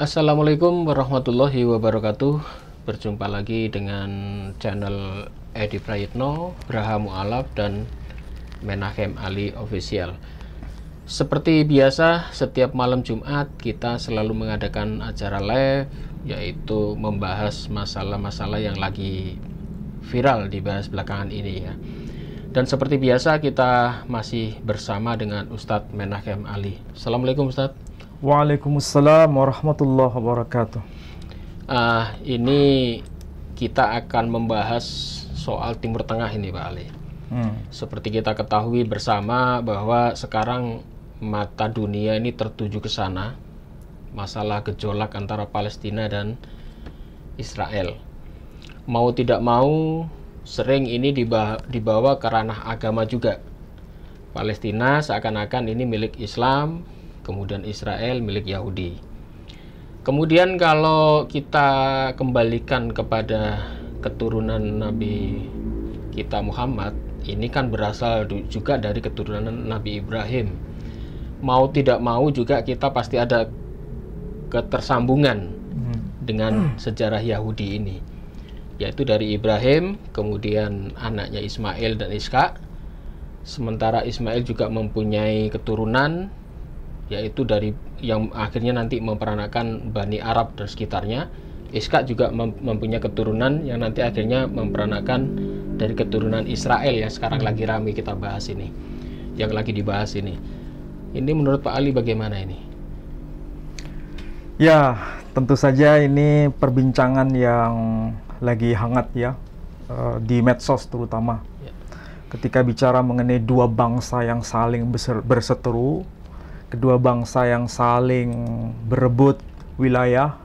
Assalamualaikum warahmatullahi wabarakatuh Berjumpa lagi dengan channel Edi Prayitno, Braha Mu'alaf, dan Menahem Ali Official Seperti biasa, setiap malam Jumat kita selalu mengadakan acara live Yaitu membahas masalah-masalah yang lagi viral dibahas belakangan ini ya dan seperti biasa kita masih bersama dengan Ustadz Menahem Ali. Assalamualaikum Ustadz. Waalaikumsalam warahmatullahi wabarakatuh. Uh, ini kita akan membahas soal Timur Tengah ini, Pak Ali. Hmm. Seperti kita ketahui bersama bahwa sekarang mata dunia ini tertuju ke sana, masalah gejolak antara Palestina dan Israel. Mau tidak mau, sering ini dibawa, dibawa ke ranah agama juga. Palestina seakan-akan ini milik Islam, kemudian Israel milik Yahudi. Kemudian kalau kita kembalikan kepada keturunan Nabi kita Muhammad, ini kan berasal juga dari keturunan Nabi Ibrahim. Mau tidak mau juga kita pasti ada ketersambungan hmm. dengan hmm. sejarah Yahudi ini, yaitu dari Ibrahim, kemudian anaknya Ismail dan Iskak. Sementara Ismail juga mempunyai keturunan yaitu dari yang akhirnya nanti memperanakan Bani Arab dan sekitarnya. iskak juga mempunyai keturunan yang nanti akhirnya memperanakan dari keturunan Israel yang sekarang lagi rame kita bahas ini. Yang lagi dibahas ini. Ini menurut Pak Ali bagaimana ini? Ya, tentu saja ini perbincangan yang lagi hangat ya eh, di medsos terutama. Ya. Ketika bicara mengenai dua bangsa yang saling berseteru, kedua bangsa yang saling berebut wilayah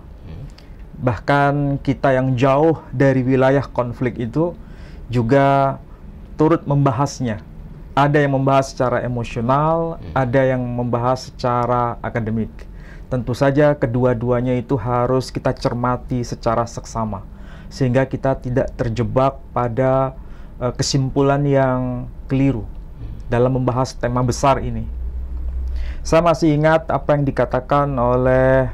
bahkan kita yang jauh dari wilayah konflik itu juga turut membahasnya ada yang membahas secara emosional hmm. ada yang membahas secara akademik tentu saja kedua-duanya itu harus kita cermati secara seksama sehingga kita tidak terjebak pada eh, kesimpulan yang keliru hmm. dalam membahas tema besar ini saya masih ingat apa yang dikatakan oleh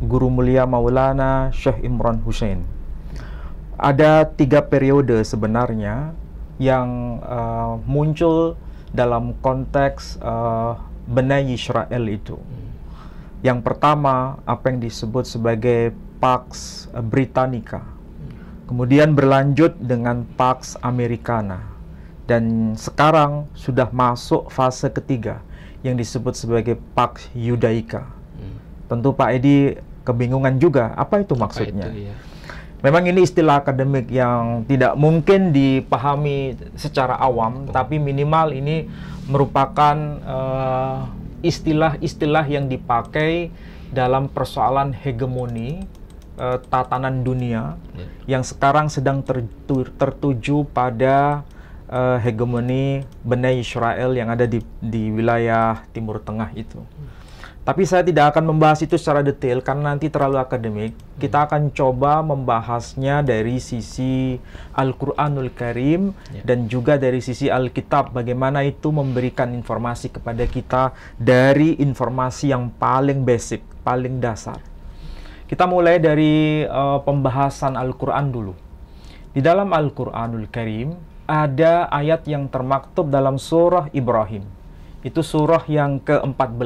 Guru Mulia Maulana Syekh Imran Hussein. Ada tiga periode sebenarnya yang uh, muncul dalam konteks uh, Benai Israel itu. Yang pertama, apa yang disebut sebagai Pax Britannica. Kemudian berlanjut dengan Pax Americana. Dan sekarang sudah masuk fase ketiga, yang disebut sebagai Pax Yudaika. Hmm. Tentu Pak Edi kebingungan juga apa itu maksudnya. itu, ya. Memang ini istilah akademik yang tidak mungkin dipahami secara awam, oh. tapi minimal ini merupakan eh, istilah-istilah uh, yang dipakai dalam persoalan hegemoni uh, tatanan dunia yeah. yang sekarang sedang tertuju pada uh, hegemoni Bani Israel yang ada di, di wilayah Timur Tengah itu. Tapi saya tidak akan membahas itu secara detail karena nanti terlalu akademik. Kita hmm. akan coba membahasnya dari sisi Al-Qur'anul Karim yeah. dan juga dari sisi Alkitab bagaimana itu memberikan informasi kepada kita dari informasi yang paling basic, paling dasar. Kita mulai dari uh, pembahasan Al-Qur'an dulu. Di dalam Al-Qur'anul Karim ada ayat yang termaktub dalam surah Ibrahim. Itu surah yang ke-14.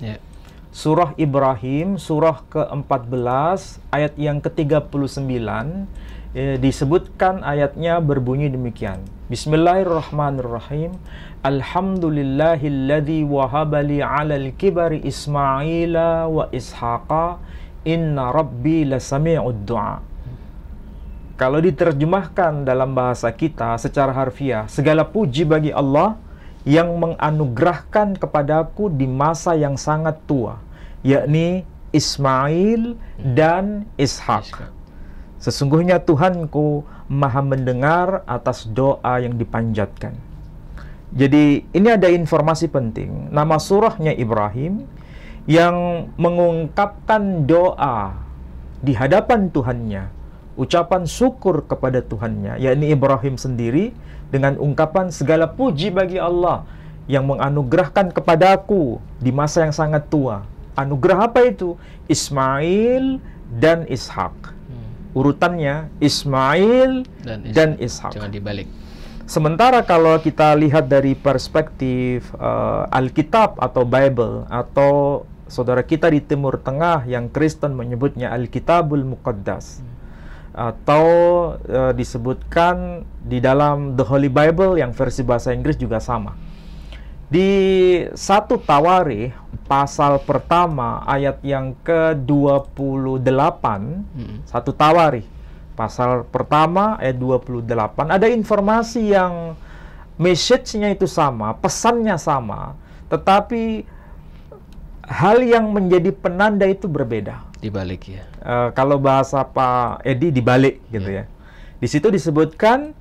Yeah. Surah Ibrahim, surah ke-14, ayat yang ke-39, eh, disebutkan ayatnya berbunyi demikian. Bismillahirrahmanirrahim. Alhamdulillahilladzi wahabali alal kibari Ismaila wa Ishaqa. Inna rabbi lasami'ud du'a. Kalau diterjemahkan dalam bahasa kita secara harfiah, segala puji bagi Allah yang menganugerahkan kepadaku di masa yang sangat tua, yakni Ismail dan Ishak. Sesungguhnya Tuhanku maha mendengar atas doa yang dipanjatkan. Jadi ini ada informasi penting. Nama surahnya Ibrahim yang mengungkapkan doa di hadapan Tuhannya ucapan syukur kepada Tuhannya, yakni Ibrahim sendiri dengan ungkapan segala puji bagi Allah yang menganugerahkan kepadaku di masa yang sangat tua. Anugerah apa itu? Ismail dan Ishak. Hmm. Urutannya Ismail dan Ishak. Dan Ishak. Jangan dibalik. Sementara kalau kita lihat dari perspektif uh, Alkitab atau Bible atau saudara kita di Timur Tengah yang Kristen menyebutnya Alkitabul Muqaddas. Hmm atau e, disebutkan di dalam The Holy Bible yang versi bahasa Inggris juga sama. Di satu Tawari pasal pertama ayat yang ke-28 hmm. satu Tawari pasal pertama ayat 28 ada informasi yang message-nya itu sama, pesannya sama, tetapi hal yang menjadi penanda itu berbeda dibalik ya. E, kalau bahasa Pak Edi dibalik gitu yeah. ya. Di situ disebutkan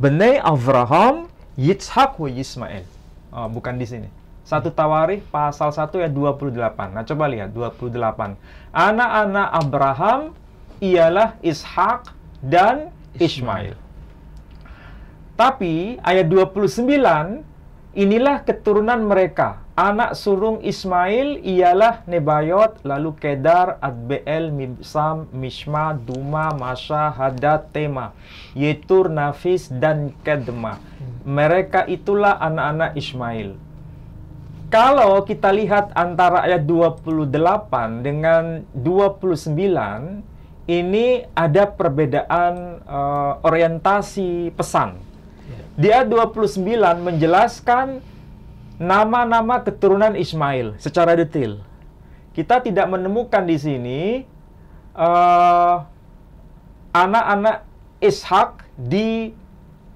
Benai Avraham Yitzhak wa Yismael. Oh, bukan di sini. Satu Tawarikh pasal 1 ayat 28. Nah, coba lihat 28. Anak-anak Abraham ialah Ishak dan Ismail. Tapi ayat 29 inilah keturunan mereka Anak surung Ismail ialah Nebayot, lalu Kedar, Adbeel, Mibsam, Mishma, Duma, Masha, Hadat, Tema, Yetur, Nafis, dan Kedma. Mereka itulah anak-anak Ismail. Kalau kita lihat antara ayat 28 dengan 29, ini ada perbedaan uh, orientasi pesan. Ya. Dia 29 menjelaskan nama-nama keturunan Ismail secara detail. Kita tidak menemukan di sini anak eh, anak-anak Ishak di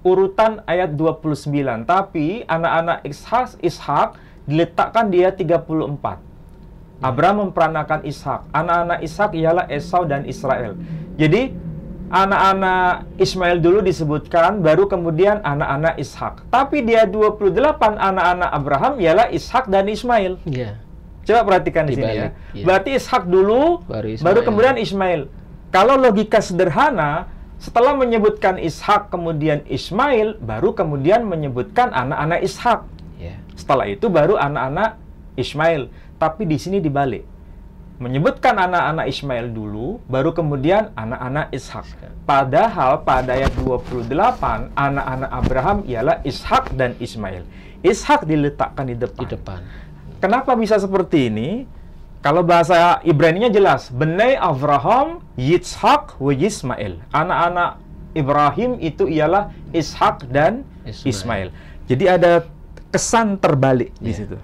urutan ayat 29, tapi anak-anak Ishak, Ishak diletakkan di ayat 34. Abraham memperanakan Ishak. Anak-anak Ishak ialah Esau dan Israel. Jadi anak-anak Ismail dulu disebutkan, baru kemudian anak-anak Ishak. Tapi dia 28 anak-anak Abraham ialah Ishak dan Ismail. Iya. Coba perhatikan di, di sini ya. ya. Berarti Ishak dulu, baru, Ismail. baru kemudian Ismail. Kalau logika sederhana, setelah menyebutkan Ishak kemudian Ismail, baru kemudian menyebutkan anak-anak Ishak. Ya. Setelah itu baru anak-anak Ismail. Tapi di sini dibalik menyebutkan anak-anak Ismail dulu, baru kemudian anak-anak Ishak. Padahal pada ayat 28, anak-anak Abraham ialah Ishak dan Ismail. Ishak diletakkan di depan. Di depan. Kenapa bisa seperti ini? Kalau bahasa Ibrani-nya jelas, Benai Abraham, Yitzhak, wa Ismail. Anak-anak Ibrahim itu ialah Ishak dan Ismail. Ismail. Jadi ada kesan terbalik yeah. di iya. situ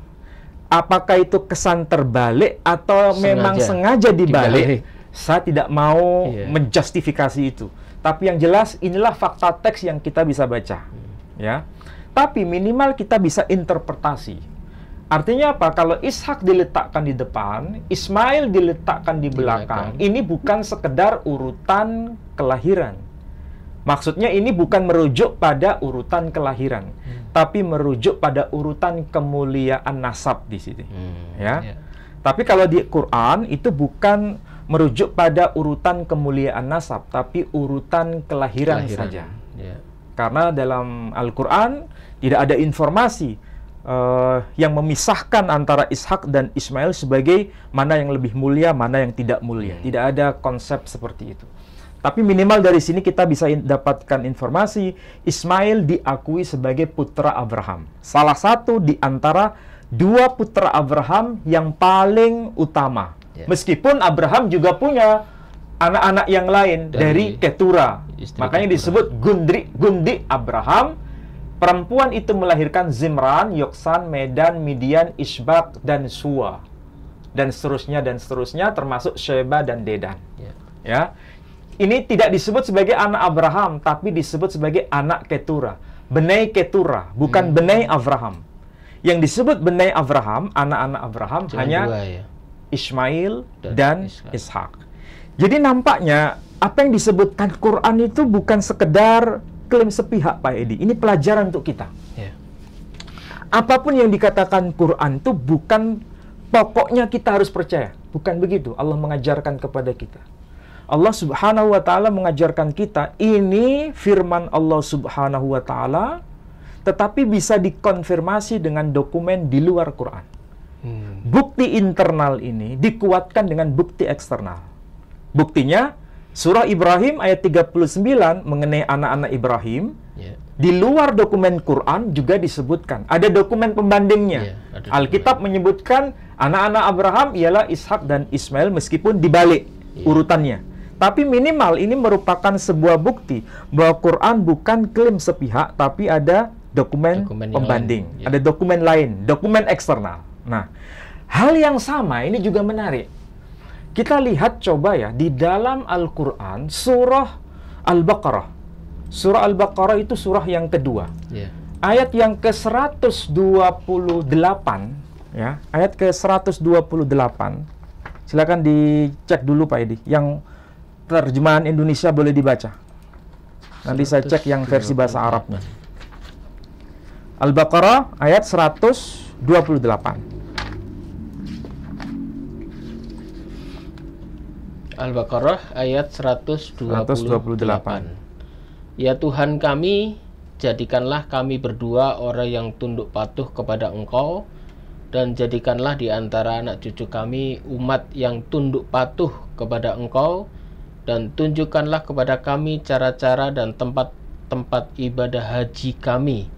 apakah itu kesan terbalik atau sengaja. memang sengaja dibalik, dibalik. saya tidak mau yeah. menjustifikasi itu tapi yang jelas inilah fakta teks yang kita bisa baca hmm. ya tapi minimal kita bisa interpretasi artinya apa kalau Ishak diletakkan di depan Ismail diletakkan di belakang ini bukan sekedar urutan kelahiran maksudnya ini bukan merujuk pada urutan kelahiran hmm tapi merujuk pada urutan kemuliaan nasab di sini. Hmm, ya. Yeah. Tapi kalau di Quran itu bukan merujuk pada urutan kemuliaan nasab, tapi urutan kelahiran, kelahiran. saja. Yeah. Karena dalam Al-Quran tidak ada informasi uh, yang memisahkan antara Ishak dan Ismail sebagai mana yang lebih mulia, mana yang tidak mulia. Hmm. Tidak ada konsep seperti itu. Tapi minimal dari sini kita bisa in dapatkan informasi Ismail diakui sebagai putra Abraham. Salah satu di antara dua putra Abraham yang paling utama. Yeah. Meskipun Abraham juga punya anak-anak yang lain dari, dari Ketura. Makanya Ketura. disebut Gundri Gundi Abraham. Perempuan itu melahirkan Zimran, Yoksan, Medan, Midian, Ishbak, dan Suwa. Dan seterusnya, dan seterusnya, termasuk Sheba dan Dedan. Yeah. Ya, ya. Ini tidak disebut sebagai anak Abraham, tapi disebut sebagai anak Ketura. Benai Ketura, bukan hmm. benai Abraham. Yang disebut benai Abraham, anak-anak Abraham Cuma hanya dua, ya? Ismail dan, dan Ishak. Ishak. Jadi nampaknya apa yang disebutkan Quran itu bukan sekedar klaim sepihak Pak Edi. Ini pelajaran untuk kita. Yeah. Apapun yang dikatakan Quran itu bukan pokoknya kita harus percaya. Bukan begitu. Allah mengajarkan kepada kita. Allah Subhanahu wa taala mengajarkan kita ini firman Allah Subhanahu wa taala tetapi bisa dikonfirmasi dengan dokumen di luar Quran. Hmm. Bukti internal ini dikuatkan dengan bukti eksternal. Buktinya surah Ibrahim ayat 39 mengenai anak-anak Ibrahim yeah. di luar dokumen Quran juga disebutkan. Ada dokumen pembandingnya. Yeah, ya, Alkitab menyebutkan anak-anak Abraham ialah Ishak dan Ismail meskipun dibalik yeah. urutannya. Tapi minimal ini merupakan sebuah bukti bahwa Quran bukan klaim sepihak, tapi ada dokumen, dokumen pembanding, lain, ya. ada dokumen lain, dokumen eksternal. Nah, hal yang sama ini juga menarik. Kita lihat coba ya di dalam Al-Quran surah Al-Baqarah. Surah Al-Baqarah itu surah yang kedua. Yeah. Ayat yang ke-128 ya, ayat ke-128. Silakan dicek dulu Pak Edi yang terjemahan Indonesia boleh dibaca. Nanti saya cek yang versi bahasa Arabnya. Al-Baqarah ayat 128. Al-Baqarah ayat 128. 128. Ya Tuhan kami, jadikanlah kami berdua orang yang tunduk patuh kepada Engkau dan jadikanlah di antara anak cucu kami umat yang tunduk patuh kepada Engkau dan tunjukkanlah kepada kami cara-cara dan tempat-tempat ibadah haji kami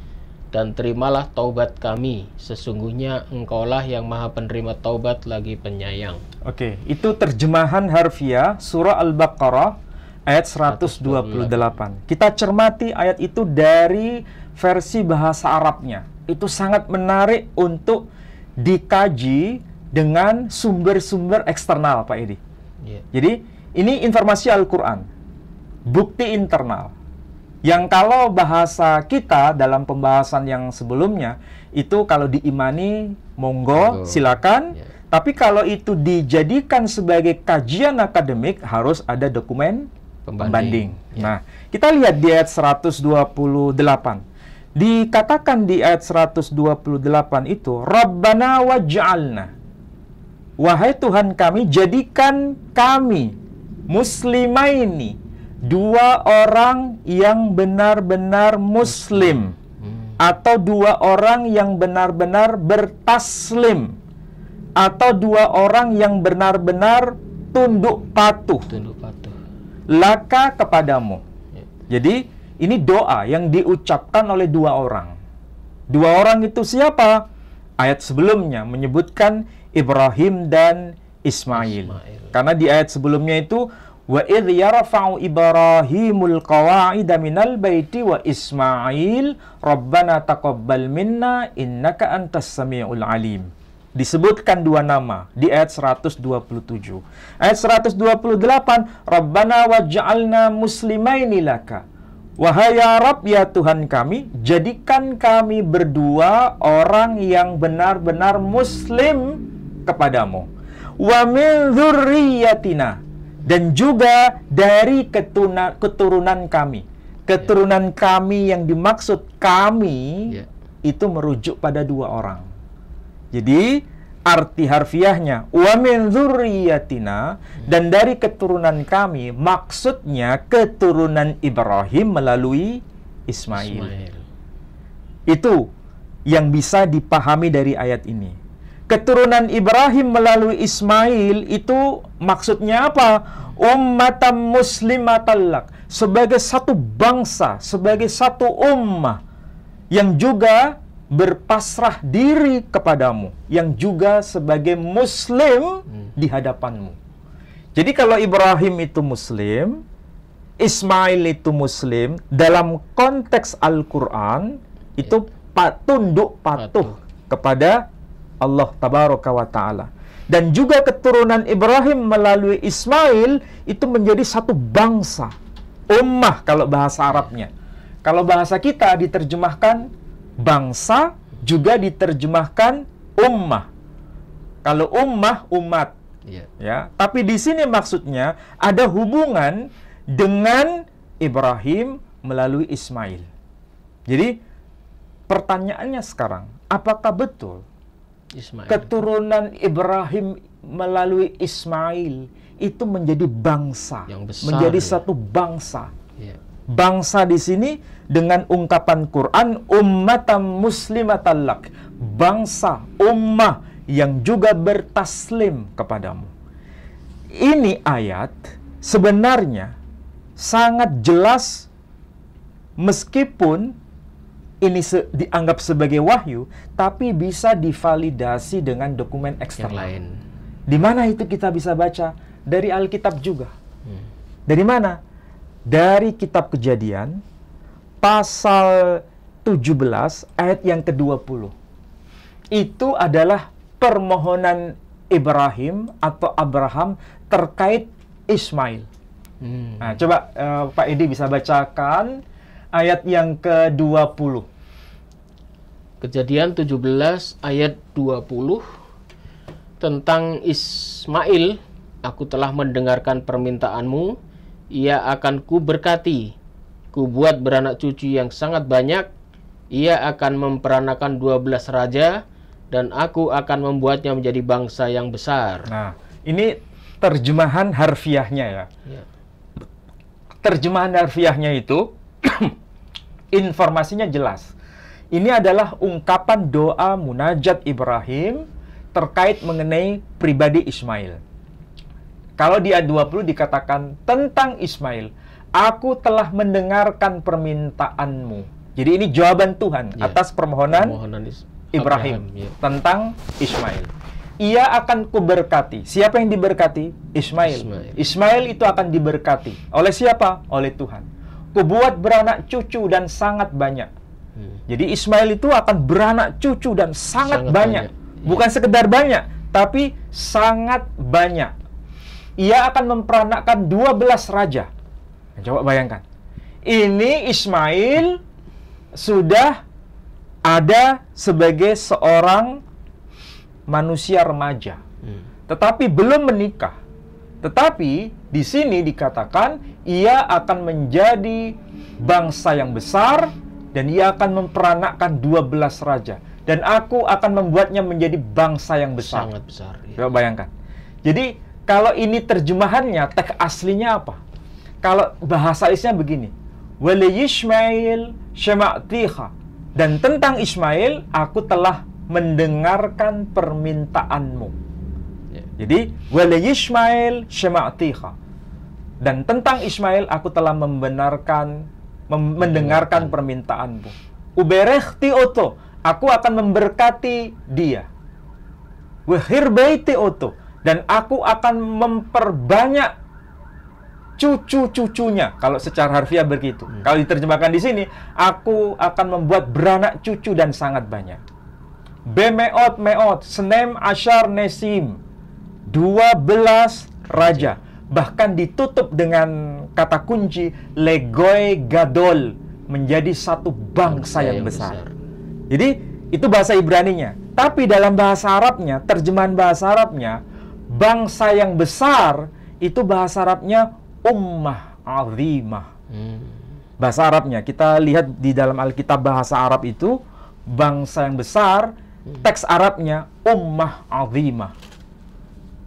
dan terimalah taubat kami sesungguhnya engkaulah yang maha penerima taubat lagi penyayang oke itu terjemahan harfiah surah al-baqarah ayat 128 kita cermati ayat itu dari versi bahasa Arabnya itu sangat menarik untuk dikaji dengan sumber-sumber eksternal Pak Edi yeah. jadi ini informasi Al-Quran, bukti internal. Yang kalau bahasa kita dalam pembahasan yang sebelumnya, itu kalau diimani, monggo, silakan. Yeah. Tapi kalau itu dijadikan sebagai kajian akademik, harus ada dokumen pembanding. pembanding. Yeah. Nah, kita lihat di ayat 128. Dikatakan di ayat 128 itu, Rabbana waj'alna. Wahai Tuhan kami, jadikan kami muslimaini dua orang yang benar-benar muslim hmm. atau dua orang yang benar-benar bertaslim atau dua orang yang benar-benar tunduk patuh tunduk patuh laka kepadamu ya. jadi ini doa yang diucapkan oleh dua orang dua orang itu siapa ayat sebelumnya menyebutkan Ibrahim dan Ismail. Ismail. Karena di ayat sebelumnya itu wa id yarfa'u ibrahimul qawa'ida minal baiti wa ismail rabbana taqabbal minna innaka antas samiul alim disebutkan dua nama di ayat 127 ayat 128 rabbana waj'alna muslimaini laka wahai ya rab ya Tuhan kami jadikan kami berdua orang yang benar-benar muslim kepadamu wa min dzurriyyatina dan juga dari ketuna, keturunan kami. Keturunan yeah. kami yang dimaksud kami yeah. itu merujuk pada dua orang. Jadi arti harfiahnya wa min dzurriyyatina ya. dan dari keturunan kami maksudnya keturunan Ibrahim melalui Ismail. Ismail. Itu yang bisa dipahami dari ayat ini keturunan Ibrahim melalui Ismail itu maksudnya apa? Ummatan muslimatallak. Sebagai satu bangsa, sebagai satu ummah yang juga berpasrah diri kepadamu, yang juga sebagai muslim hmm. di hadapanmu. Jadi kalau Ibrahim itu muslim, Ismail itu muslim, dalam konteks Al-Qur'an itu ya. tunduk patuh, patuh kepada Allah tabaraka wa taala. Dan juga keturunan Ibrahim melalui Ismail itu menjadi satu bangsa, ummah kalau bahasa Arabnya. Kalau bahasa kita diterjemahkan bangsa juga diterjemahkan ummah. Kalau ummah umat. Yeah. Ya, tapi di sini maksudnya ada hubungan dengan Ibrahim melalui Ismail. Jadi pertanyaannya sekarang, apakah betul Ismail. keturunan Ibrahim melalui Ismail itu menjadi bangsa, yang besar, menjadi ya. satu bangsa. Ya. Bangsa di sini dengan ungkapan Quran ummatan muslimat lak, bangsa ummah yang juga bertaslim kepadamu. Ini ayat sebenarnya sangat jelas meskipun ini se dianggap sebagai wahyu, tapi bisa divalidasi dengan dokumen eksternal. Yang lain. Di mana itu kita bisa baca? Dari Alkitab juga. Hmm. Dari mana? Dari kitab Kejadian pasal 17 ayat yang ke-20. Itu adalah permohonan Ibrahim atau Abraham terkait Ismail. Hmm. Nah, coba uh, Pak Edi bisa bacakan ayat yang ke-20. Kejadian 17 ayat 20 tentang Ismail, aku telah mendengarkan permintaanmu, ia akan kuberkati. Kubuat beranak cucu yang sangat banyak, ia akan memperanakan 12 raja dan aku akan membuatnya menjadi bangsa yang besar. Nah, ini terjemahan harfiahnya ya. ya. Terjemahan harfiahnya itu informasinya jelas ini adalah ungkapan doa munajat Ibrahim terkait mengenai pribadi Ismail. Kalau di ayat 20 dikatakan tentang Ismail, aku telah mendengarkan permintaanmu. Jadi ini jawaban Tuhan ya. atas permohonan, permohonan Is Ibrahim Abraham, ya. tentang Ismail. Ia akan kuberkati. Siapa yang diberkati? Ismail. Ismail. Ismail itu akan diberkati. Oleh siapa? Oleh Tuhan. Kubuat beranak cucu dan sangat banyak Hmm. Jadi Ismail itu akan beranak cucu dan sangat, sangat banyak. banyak. Iya. Bukan sekedar banyak, tapi sangat banyak. Ia akan memperanakkan 12 raja. Nah, coba bayangkan. Ini Ismail sudah ada sebagai seorang manusia remaja. Hmm. Tetapi belum menikah. Tetapi di sini dikatakan ia akan menjadi bangsa yang besar dan ia akan memperanakkan 12 raja dan aku akan membuatnya menjadi bangsa yang besar. Sangat besar. Ya. Coba bayangkan. Jadi kalau ini terjemahannya teks aslinya apa? Kalau bahasa Isnya begini. Wali Ismail Shema'tiha. Dan tentang Ismail aku telah mendengarkan permintaanmu. Iya. Jadi wali Ismail Shema'tiha. Dan tentang Ismail aku telah membenarkan mendengarkan permintaanmu. Uberehti oto, aku akan memberkati dia. Wehirbaiti oto, dan aku akan memperbanyak cucu-cucunya. Kalau secara harfiah begitu. Hmm. Kalau diterjemahkan di sini, aku akan membuat beranak cucu dan sangat banyak. Bemeot meot, senem ashar nesim. 12 raja. Bahkan ditutup dengan kata kunci legoi gadol menjadi satu bangsa, yang, besar. Jadi itu bahasa Ibrani-nya. Tapi dalam bahasa Arabnya, terjemahan bahasa Arabnya, bangsa yang besar itu bahasa Arabnya ummah azimah. Hmm. Bahasa Arabnya kita lihat di dalam Alkitab bahasa Arab itu bangsa yang besar, hmm. teks Arabnya ummah azimah.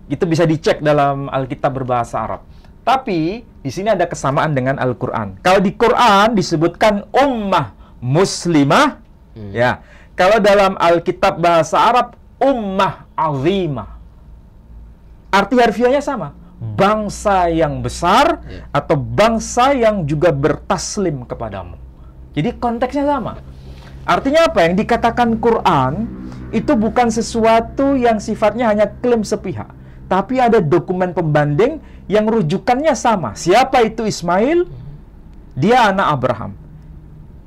Itu bisa dicek dalam Alkitab berbahasa Arab. Tapi di sini ada kesamaan dengan Al-Qur'an. Kalau di Qur'an disebutkan ummah muslimah, hmm. ya. Kalau dalam Alkitab bahasa Arab ummah azimah. Arti harfiahnya sama, hmm. bangsa yang besar yeah. atau bangsa yang juga bertaslim kepadamu. Jadi konteksnya sama. Artinya apa yang dikatakan Quran itu bukan sesuatu yang sifatnya hanya klaim sepihak, tapi ada dokumen pembanding yang rujukannya sama. Siapa itu Ismail? Dia anak Abraham.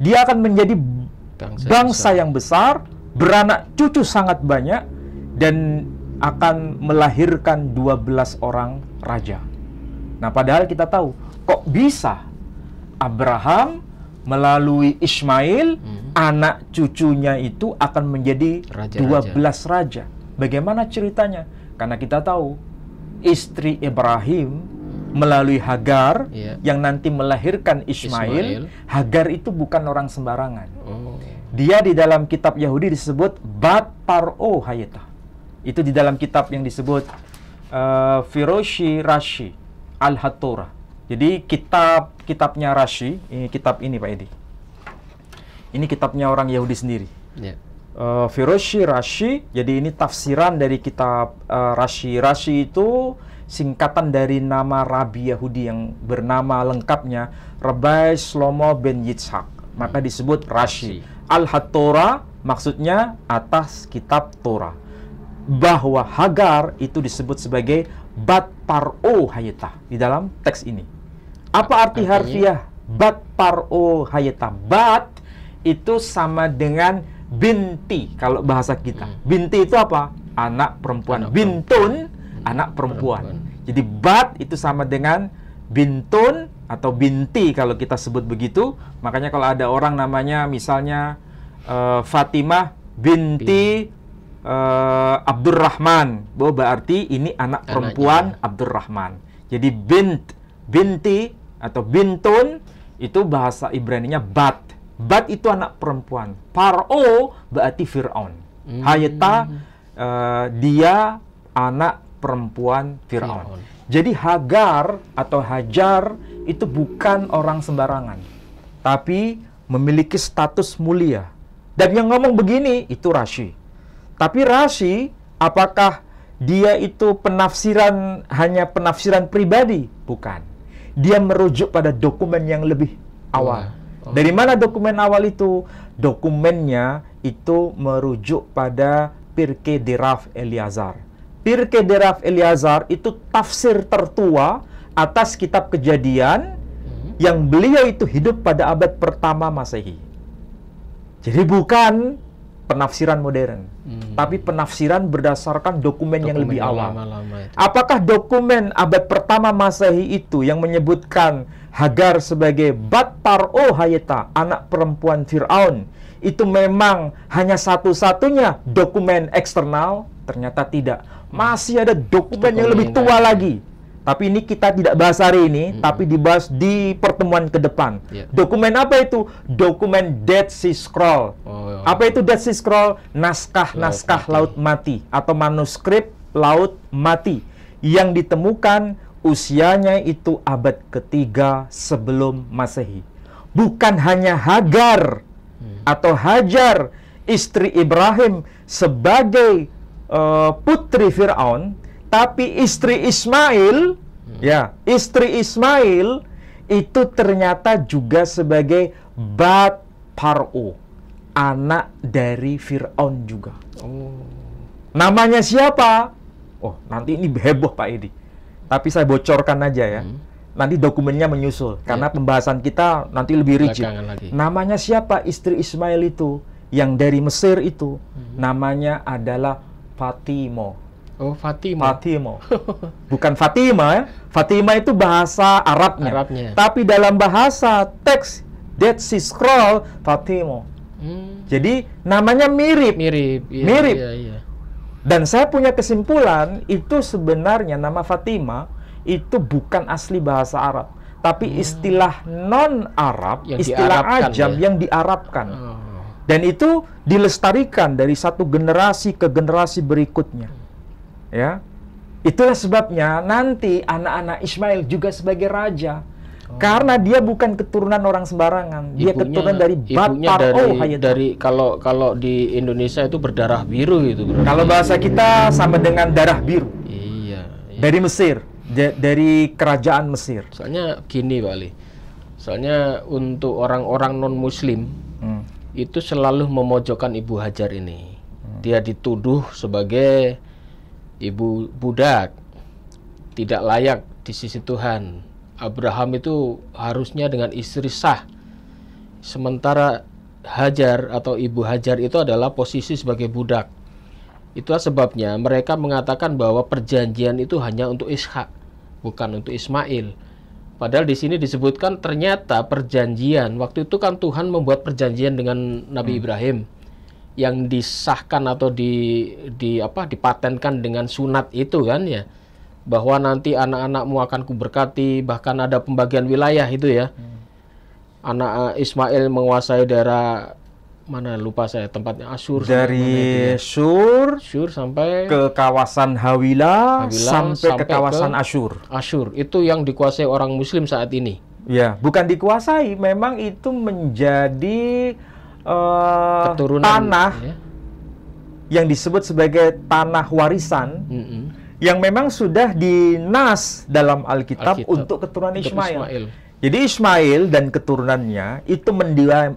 Dia akan menjadi bangsa, bangsa besar. yang besar, hmm. beranak cucu sangat banyak, dan akan melahirkan 12 orang raja. Nah, padahal kita tahu, kok bisa Abraham melalui Ismail, hmm. anak cucunya itu akan menjadi raja, 12 raja. Bagaimana ceritanya? Karena kita tahu istri Ibrahim melalui Hagar yeah. yang nanti melahirkan Ismail, Ismail. Hagar itu bukan orang sembarangan. Oh. Dia di dalam kitab Yahudi disebut Bat Paro Hayeta. Itu di dalam kitab yang disebut uh, Firoshi Rashi Al Hatorah. Jadi kitab kitabnya Rashi, ini kitab ini Pak Edi. Ini kitabnya orang Yahudi sendiri. Yeah uh, Firoshi Rashi. Jadi ini tafsiran dari kitab uh, Rashi. Rashi itu singkatan dari nama Rabi Yahudi yang bernama lengkapnya Rabbi Shlomo ben Yitzhak. Maka disebut Rashi. al hatora maksudnya atas kitab Torah. Bahwa Hagar itu disebut sebagai Bat Paro Hayetah di dalam teks ini. Apa arti harfiah Bat Paro Hayetah? Bat itu sama dengan binti kalau bahasa kita. Hmm. Binti itu apa? Anak perempuan. Anak Bintun perempuan. anak perempuan. perempuan. Jadi bat itu sama dengan bintun atau binti kalau kita sebut begitu. Makanya kalau ada orang namanya misalnya uh, Fatimah binti uh, Abdurrahman. bahwa oh, berarti ini anak Anaknya. perempuan Abdurrahman. Jadi bint binti atau bintun itu bahasa Ibrani nya bat Bat itu anak perempuan. Paro berarti Fir'aun. Hmm. Hayata uh, eh, dia anak perempuan Fir'aun. Jadi Hagar atau Hajar itu bukan orang sembarangan. Tapi memiliki status mulia. Dan yang ngomong begini itu Rashi. Tapi Rashi apakah dia itu penafsiran hanya penafsiran pribadi? Bukan. Dia merujuk pada dokumen yang lebih awal. Hmm. Dari mana dokumen awal itu? Dokumennya itu merujuk pada Pirke Deraf Eliazar. Pirke Deraf Eliazar itu tafsir tertua atas kitab kejadian hmm. yang beliau itu hidup pada abad pertama Masehi. Jadi bukan penafsiran modern, hmm. tapi penafsiran berdasarkan dokumen, dokumen yang lebih awal. Apakah dokumen abad pertama Masehi itu yang menyebutkan Hagar sebagai bat paro oh hayeta, anak perempuan Fir'aun. Itu memang hanya satu-satunya dokumen eksternal, ternyata tidak. Masih ada dokumen, dokumen yang lebih tua ya. lagi. Tapi ini kita tidak bahas hari ini, mm -hmm. tapi dibahas di pertemuan ke depan. Yeah. Dokumen apa itu? Dokumen Dead Sea Scroll. Oh, oh, apa itu Dead Sea Scroll? Naskah-naskah laut, laut mati atau manuskrip laut mati yang ditemukan usianya itu abad ketiga sebelum Masehi. Bukan hanya Hagar hmm. atau Hajar, istri Ibrahim sebagai uh, putri Firaun, tapi istri Ismail, hmm. ya, istri Ismail itu ternyata juga sebagai bat Paru, anak dari Firaun juga. Oh. Namanya siapa? Oh, nanti ini heboh Pak Edi tapi saya bocorkan aja ya. Hmm. Nanti dokumennya menyusul karena iya. pembahasan kita nanti lebih rigid. Namanya siapa istri Ismail itu yang dari Mesir itu? Hmm. Namanya adalah Fatimo. Oh, Fatima. Fatimo. Bukan Fatima ya. Fatima itu bahasa Arabnya. Arabnya. Tapi dalam bahasa teks Dead Sea Scroll Fatimo. Hmm. Jadi namanya mirip. Mirip. Ya, mirip. ya, ya. Dan saya punya kesimpulan itu sebenarnya nama Fatima itu bukan asli bahasa Arab, tapi hmm. istilah non Arab, istilah ajam ya? yang diarabkan. Hmm. Dan itu dilestarikan dari satu generasi ke generasi berikutnya. Ya. Itulah sebabnya nanti anak-anak Ismail juga sebagai raja Oh. Karena dia bukan keturunan orang sembarangan, dia ibunya, keturunan dari Batar oh, dari, oh, dari kalau kalau di Indonesia itu berdarah biru gitu. Kalau bahasa kita sama dengan darah biru. Iya. iya. Dari Mesir, da dari kerajaan Mesir. Soalnya gini, Pak Ali. Soalnya untuk orang-orang non Muslim hmm. itu selalu memojokkan Ibu Hajar ini. Hmm. Dia dituduh sebagai ibu budak, tidak layak di sisi Tuhan Abraham itu harusnya dengan istri sah. Sementara Hajar atau Ibu Hajar itu adalah posisi sebagai budak. Itulah sebabnya mereka mengatakan bahwa perjanjian itu hanya untuk Ishak, bukan untuk Ismail. Padahal di sini disebutkan ternyata perjanjian waktu itu kan Tuhan membuat perjanjian dengan Nabi hmm. Ibrahim yang disahkan atau di di apa dipatenkan dengan sunat itu kan ya bahwa nanti anak-anakmu akan kuberkati, bahkan ada pembagian wilayah itu ya. Hmm. Anak eh, Ismail menguasai daerah mana lupa saya tempatnya Asur dari ya? Sur Sur sampai ke kawasan Hawila, Hawila sampai, sampai ke kawasan ke Asur Asur itu yang dikuasai orang Muslim saat ini ya bukan dikuasai memang itu menjadi uh, Keturunan, tanah ya? yang disebut sebagai tanah warisan mm -hmm yang memang sudah dinas dalam Alkitab, Al untuk keturunan Ismail. Ismail. Jadi Ismail dan keturunannya itu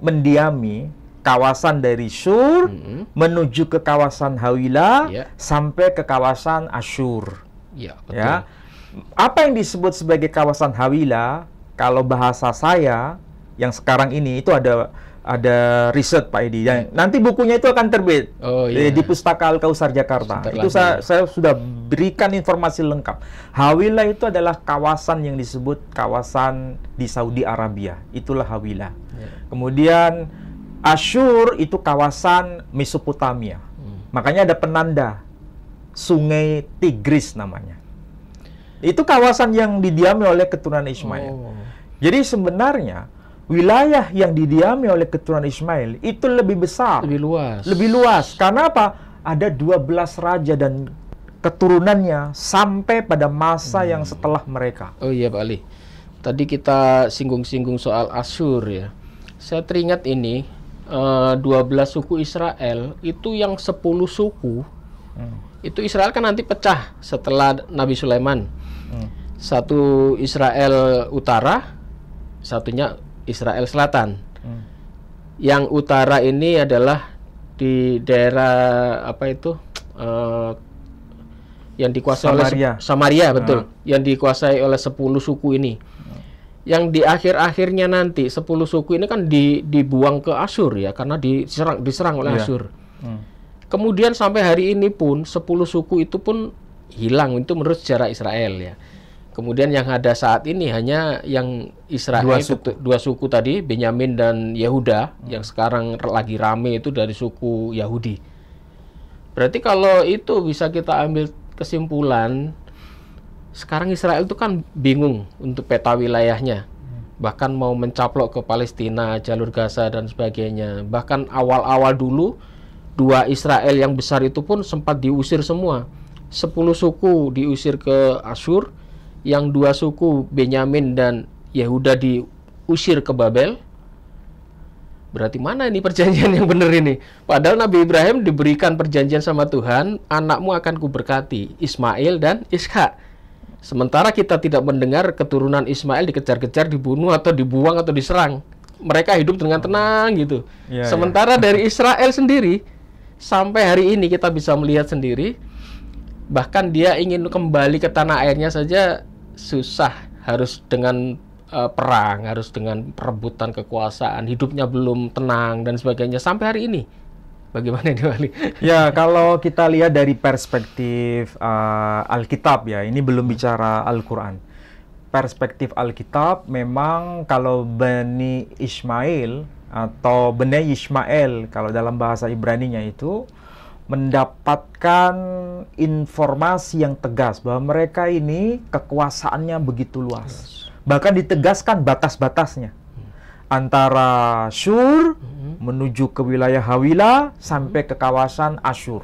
mendiami kawasan dari Sur mm -hmm. menuju ke kawasan Hawila yeah. sampai ke kawasan Asyur. Ya, betul. ya. Apa yang disebut sebagai kawasan Hawila kalau bahasa saya yang sekarang ini itu ada ada riset Pak Edi. Dan hmm. nanti bukunya itu akan terbit oh, iya. di Pustaka Al Jakarta. Sebentar itu saya, saya sudah berikan informasi lengkap. Hawila itu adalah kawasan yang disebut kawasan di Saudi Arabia. Itulah Hawila. Yeah. Kemudian Ashur itu kawasan Mesopotamia. Hmm. Makanya ada penanda Sungai Tigris namanya. Itu kawasan yang didiami oleh keturunan Ismail. Oh. Jadi sebenarnya wilayah yang didiami oleh keturunan Ismail itu lebih besar. Lebih luas. Lebih luas. Karena apa? Ada 12 raja dan keturunannya sampai pada masa hmm. yang setelah mereka. Oh iya Pak Ali. Tadi kita singgung-singgung soal Asyur ya. Saya teringat ini uh, eh, 12 suku Israel itu yang 10 suku hmm. itu Israel kan nanti pecah setelah Nabi Sulaiman. Hmm. Satu Israel utara, satunya Israel Selatan. Hmm. Yang utara ini adalah di daerah apa itu uh, yang dikuasai Samaria. oleh Samaria betul, hmm. yang dikuasai oleh 10 hmm. suku ini. Hmm. Yang di akhir-akhirnya nanti 10 suku ini kan di, dibuang ke Asur ya karena diserang diserang oleh yeah. Asur. Hmm. Kemudian sampai hari ini pun 10 suku itu pun hilang itu menurut sejarah Israel ya. Kemudian yang ada saat ini hanya yang Israel dua suku, itu, dua suku tadi Benyamin dan Yehuda hmm. yang sekarang lagi rame itu dari suku Yahudi. Berarti kalau itu bisa kita ambil kesimpulan sekarang Israel itu kan bingung untuk peta wilayahnya. Bahkan mau mencaplok ke Palestina, jalur Gaza dan sebagainya. Bahkan awal-awal dulu dua Israel yang besar itu pun sempat diusir semua. sepuluh suku diusir ke Asyur, yang dua suku Benyamin dan Yehuda diusir ke Babel berarti mana ini perjanjian yang benar ini padahal Nabi Ibrahim diberikan perjanjian sama Tuhan anakmu akan kuberkati Ismail dan Ishak sementara kita tidak mendengar keturunan Ismail dikejar-kejar dibunuh atau dibuang atau diserang mereka hidup dengan tenang gitu ya, sementara ya. dari Israel sendiri sampai hari ini kita bisa melihat sendiri bahkan dia ingin kembali ke tanah airnya saja susah harus dengan uh, perang harus dengan perebutan kekuasaan hidupnya belum tenang dan sebagainya sampai hari ini bagaimana ini Wali? Ya kalau kita lihat dari perspektif uh, Alkitab ya ini belum bicara Al-Quran perspektif Alkitab memang kalau Bani Ismail atau Bani Ismail kalau dalam bahasa Ibrani nya itu mendapatkan informasi yang tegas bahwa mereka ini kekuasaannya begitu luas. Bahkan ditegaskan batas-batasnya. Hmm. Antara Syur hmm. menuju ke wilayah Hawila sampai ke kawasan Asyur.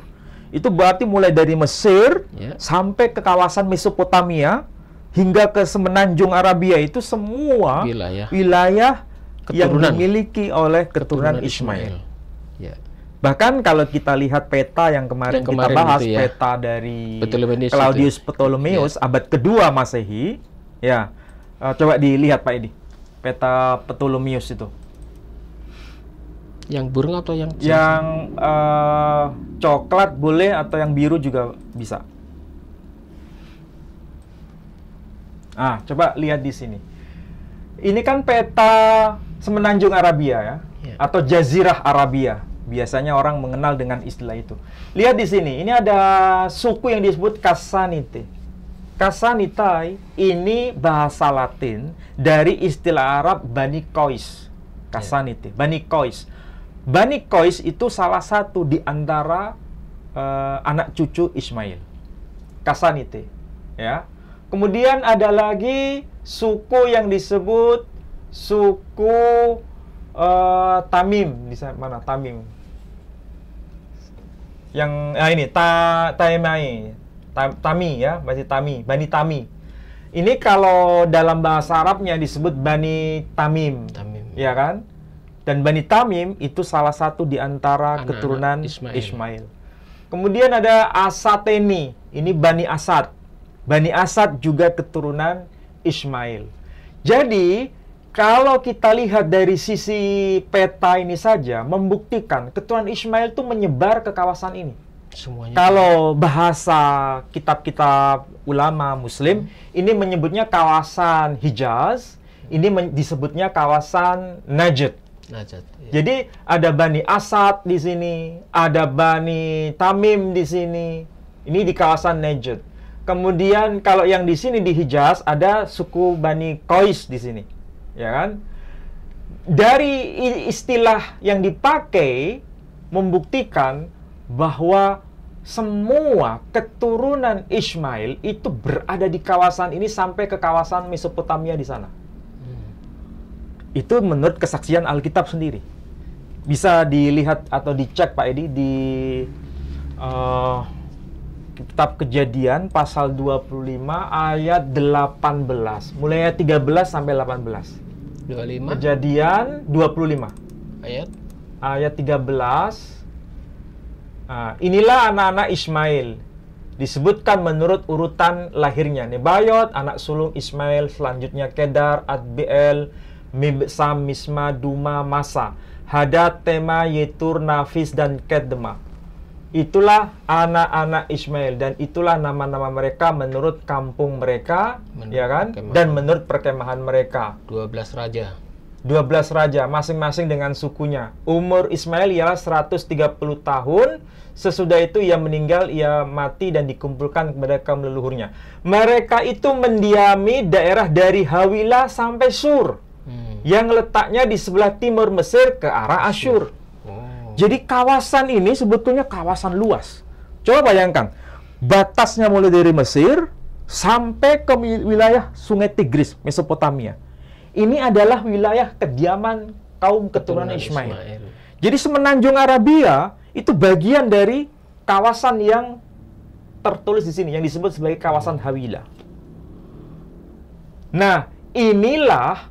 Itu berarti mulai dari Mesir ya. sampai ke kawasan Mesopotamia hingga ke semenanjung Arabia itu semua wilayah, wilayah yang dimiliki oleh keturunan, keturunan Ismail. Ismail. Bahkan kalau kita lihat peta yang kemarin, yang kemarin kita bahas, ya. peta dari Ptolemeus Claudius itu. Ptolemeus ya. abad kedua Masehi, ya. Uh, coba dilihat Pak Edi. Peta Ptolemeus itu. Yang burung atau yang Cinta? Yang uh, coklat boleh atau yang biru juga bisa. Ah, coba lihat di sini. Ini kan peta semenanjung Arabia ya, ya. atau Jazirah Arabia. Biasanya orang mengenal dengan istilah itu. Lihat di sini, ini ada suku yang disebut Kasanite. Kasanitai ini bahasa Latin dari istilah Arab Bani Kois. Kasanite, yeah. Bani Kois. Bani Kois itu salah satu di antara uh, anak cucu Ismail. Kasanite, ya. Kemudian ada lagi suku yang disebut suku uh, Tamim di mana Tamim yang nah ini ta taimai ta, tami ya masih tami bani tami ini kalau dalam bahasa Arabnya disebut bani tamim, tamim. ya kan dan bani tamim itu salah satu di antara Anak-anak keturunan Ismail. Ismail kemudian ada asateni ini bani asad bani asad juga keturunan Ismail jadi kalau kita lihat dari sisi peta ini saja membuktikan ketuan Ismail itu menyebar ke kawasan ini. Semuanya. Kalau bahasa kitab-kitab ulama Muslim hmm. ini menyebutnya kawasan Hijaz, ini disebutnya kawasan Najd. Najat, iya. Jadi ada Bani Asad di sini, ada Bani Tamim di sini. Ini di kawasan Najd. Kemudian kalau yang di sini di Hijaz ada suku Bani Qais di sini ya kan? Dari istilah yang dipakai membuktikan bahwa semua keturunan Ismail itu berada di kawasan ini sampai ke kawasan Mesopotamia di sana. Hmm. Itu menurut kesaksian Alkitab sendiri. Bisa dilihat atau dicek Pak Edi di uh, kitab Kejadian pasal 25 ayat 18. Mulai ayat 13 sampai 18. 25. Kejadian 25. Ayat? Ayat 13. Nah, inilah anak-anak Ismail. Disebutkan menurut urutan lahirnya. Nebayot, anak sulung Ismail, selanjutnya Kedar, Adbel, Mibsam, Misma, Duma, Masa. hadat Tema, Yetur, Nafis, dan Kedema Itulah anak-anak Ismail dan itulah nama-nama mereka menurut kampung mereka, menurut ya kan? Perkemahan. Dan menurut perkemahan mereka. 12 raja. 12 raja masing-masing dengan sukunya. Umur Ismail ialah 130 tahun. Sesudah itu ia meninggal, ia mati dan dikumpulkan kepada kaum leluhurnya. Mereka itu mendiami daerah dari Hawila sampai Sur. Hmm. Yang letaknya di sebelah timur Mesir ke arah Asyur. Jadi kawasan ini sebetulnya kawasan luas. Coba bayangkan, batasnya mulai dari Mesir sampai ke wilayah Sungai Tigris, Mesopotamia. Ini adalah wilayah kediaman kaum keturunan, keturunan Ismail. Ismail. Jadi semenanjung Arabia itu bagian dari kawasan yang tertulis di sini yang disebut sebagai kawasan Hawila. Nah, inilah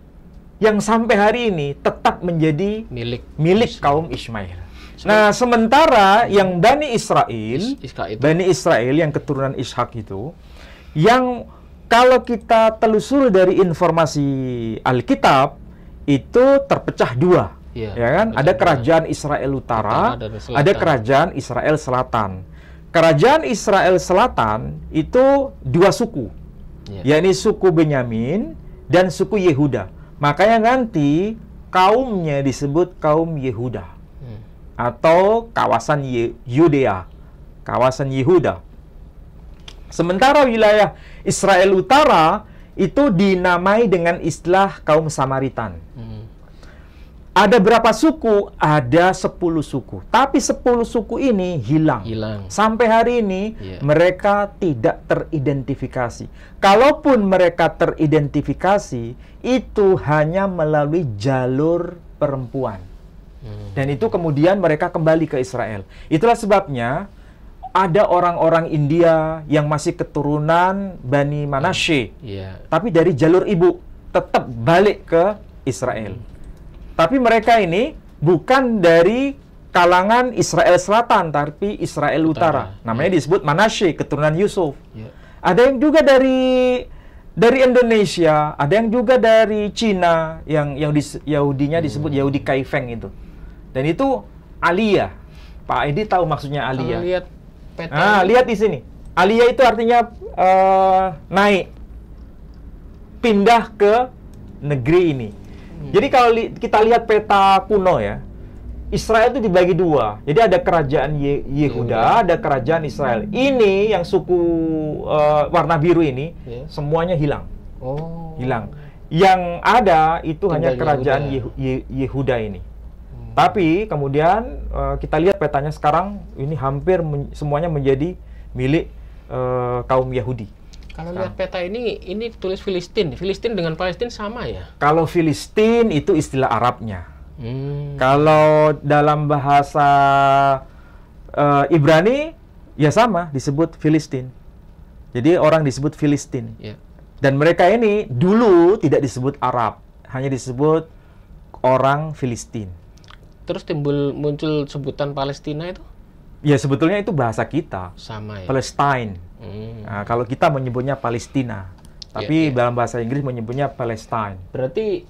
yang sampai hari ini tetap menjadi milik milik kaum Ismail. Nah, sementara yang Bani Israel, Is itu. Bani Israel yang keturunan Ishak itu, yang kalau kita telusuri dari informasi Alkitab, itu terpecah dua. Ya, ya kan? Ada kerajaan Israel Utara, Utara ada kerajaan Israel Selatan. Kerajaan Israel Selatan itu dua suku, ya. yakni suku Benyamin dan suku Yehuda. Makanya nanti kaumnya disebut kaum Yehuda atau kawasan Yudea, kawasan Yehuda. Sementara wilayah Israel Utara itu dinamai dengan istilah kaum Samaritan. Hmm. Ada berapa suku? Ada 10 suku. Tapi 10 suku ini hilang. hilang. Sampai hari ini yeah. mereka tidak teridentifikasi. Kalaupun mereka teridentifikasi, itu hanya melalui jalur perempuan. Hmm. Dan itu kemudian mereka kembali ke Israel. Itulah sebabnya ada orang-orang India yang masih keturunan Bani Manasye, yeah. Iya. tapi dari jalur ibu tetap balik ke Israel. Hmm. Tapi mereka ini bukan dari kalangan Israel Selatan, tapi Israel Utara. Utara. Namanya yeah. disebut Manasye, keturunan Yusuf. Yeah. Ada yang juga dari dari Indonesia, ada yang juga dari Cina yang Yahudi Yahudinya hmm. disebut hmm. Yahudi Kaifeng itu. Dan itu Alia. Pak Edi tahu maksudnya Alia. Kalau lihat PT. Ah, lihat di sini. Alia itu artinya uh, naik. Pindah ke negeri ini. Hmm. Jadi kalau li kita lihat peta kuno ya, Israel itu dibagi dua. Jadi ada kerajaan Ye Yehuda, hmm. ada kerajaan Israel. Hmm. Ini yang suku uh, warna biru ini yeah. semuanya hilang. Oh. Hilang. Yang ada itu Tinggal hanya kerajaan Yehuda, Yehuda ini. Tapi kemudian uh, kita lihat petanya sekarang ini hampir men semuanya menjadi milik uh, kaum Yahudi. Kalau nah. lihat peta ini, ini tulis Filistin. Filistin dengan Palestina sama ya? Kalau Filistin itu istilah Arabnya. Hmm. Kalau dalam bahasa uh, Ibrani, ya sama, disebut Filistin. Jadi orang disebut Filistin. Yeah. Dan mereka ini dulu tidak disebut Arab, hanya disebut orang Filistin terus timbul muncul sebutan Palestina itu? Ya sebetulnya itu bahasa kita. Sama ya. Palestine. Hmm. Nah, kalau kita menyebutnya Palestina, tapi ya, ya. dalam bahasa Inggris menyebutnya Palestine. Berarti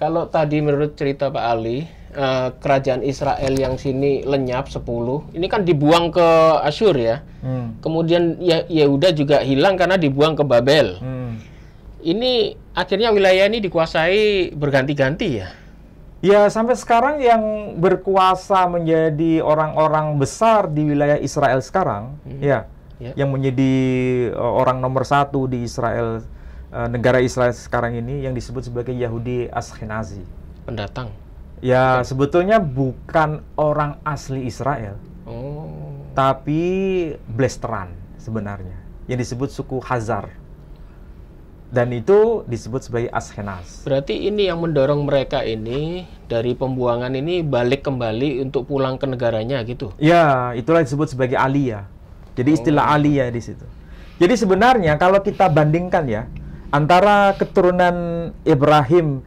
kalau tadi menurut cerita Pak Ali, uh, kerajaan Israel yang sini lenyap 10, ini kan dibuang ke Asyur ya. Hmm. Kemudian ya Yehuda ya juga hilang karena dibuang ke Babel. Hmm. Ini akhirnya wilayah ini dikuasai berganti-ganti ya. Ya, sampai sekarang yang berkuasa menjadi orang-orang besar di wilayah Israel sekarang, hmm. ya, yeah. yang menjadi uh, orang nomor satu di Israel, uh, negara Israel sekarang ini, yang disebut sebagai Yahudi Ashkenazi. Pendatang. Ya, okay. sebetulnya bukan orang asli Israel, oh. tapi blasteran sebenarnya, yang disebut suku Hazar dan itu disebut sebagai ashenas. Berarti ini yang mendorong mereka ini dari pembuangan ini balik kembali untuk pulang ke negaranya gitu. Ya, itulah disebut sebagai aliyah. Jadi istilah oh. aliyah di situ. Jadi sebenarnya kalau kita bandingkan ya antara keturunan Ibrahim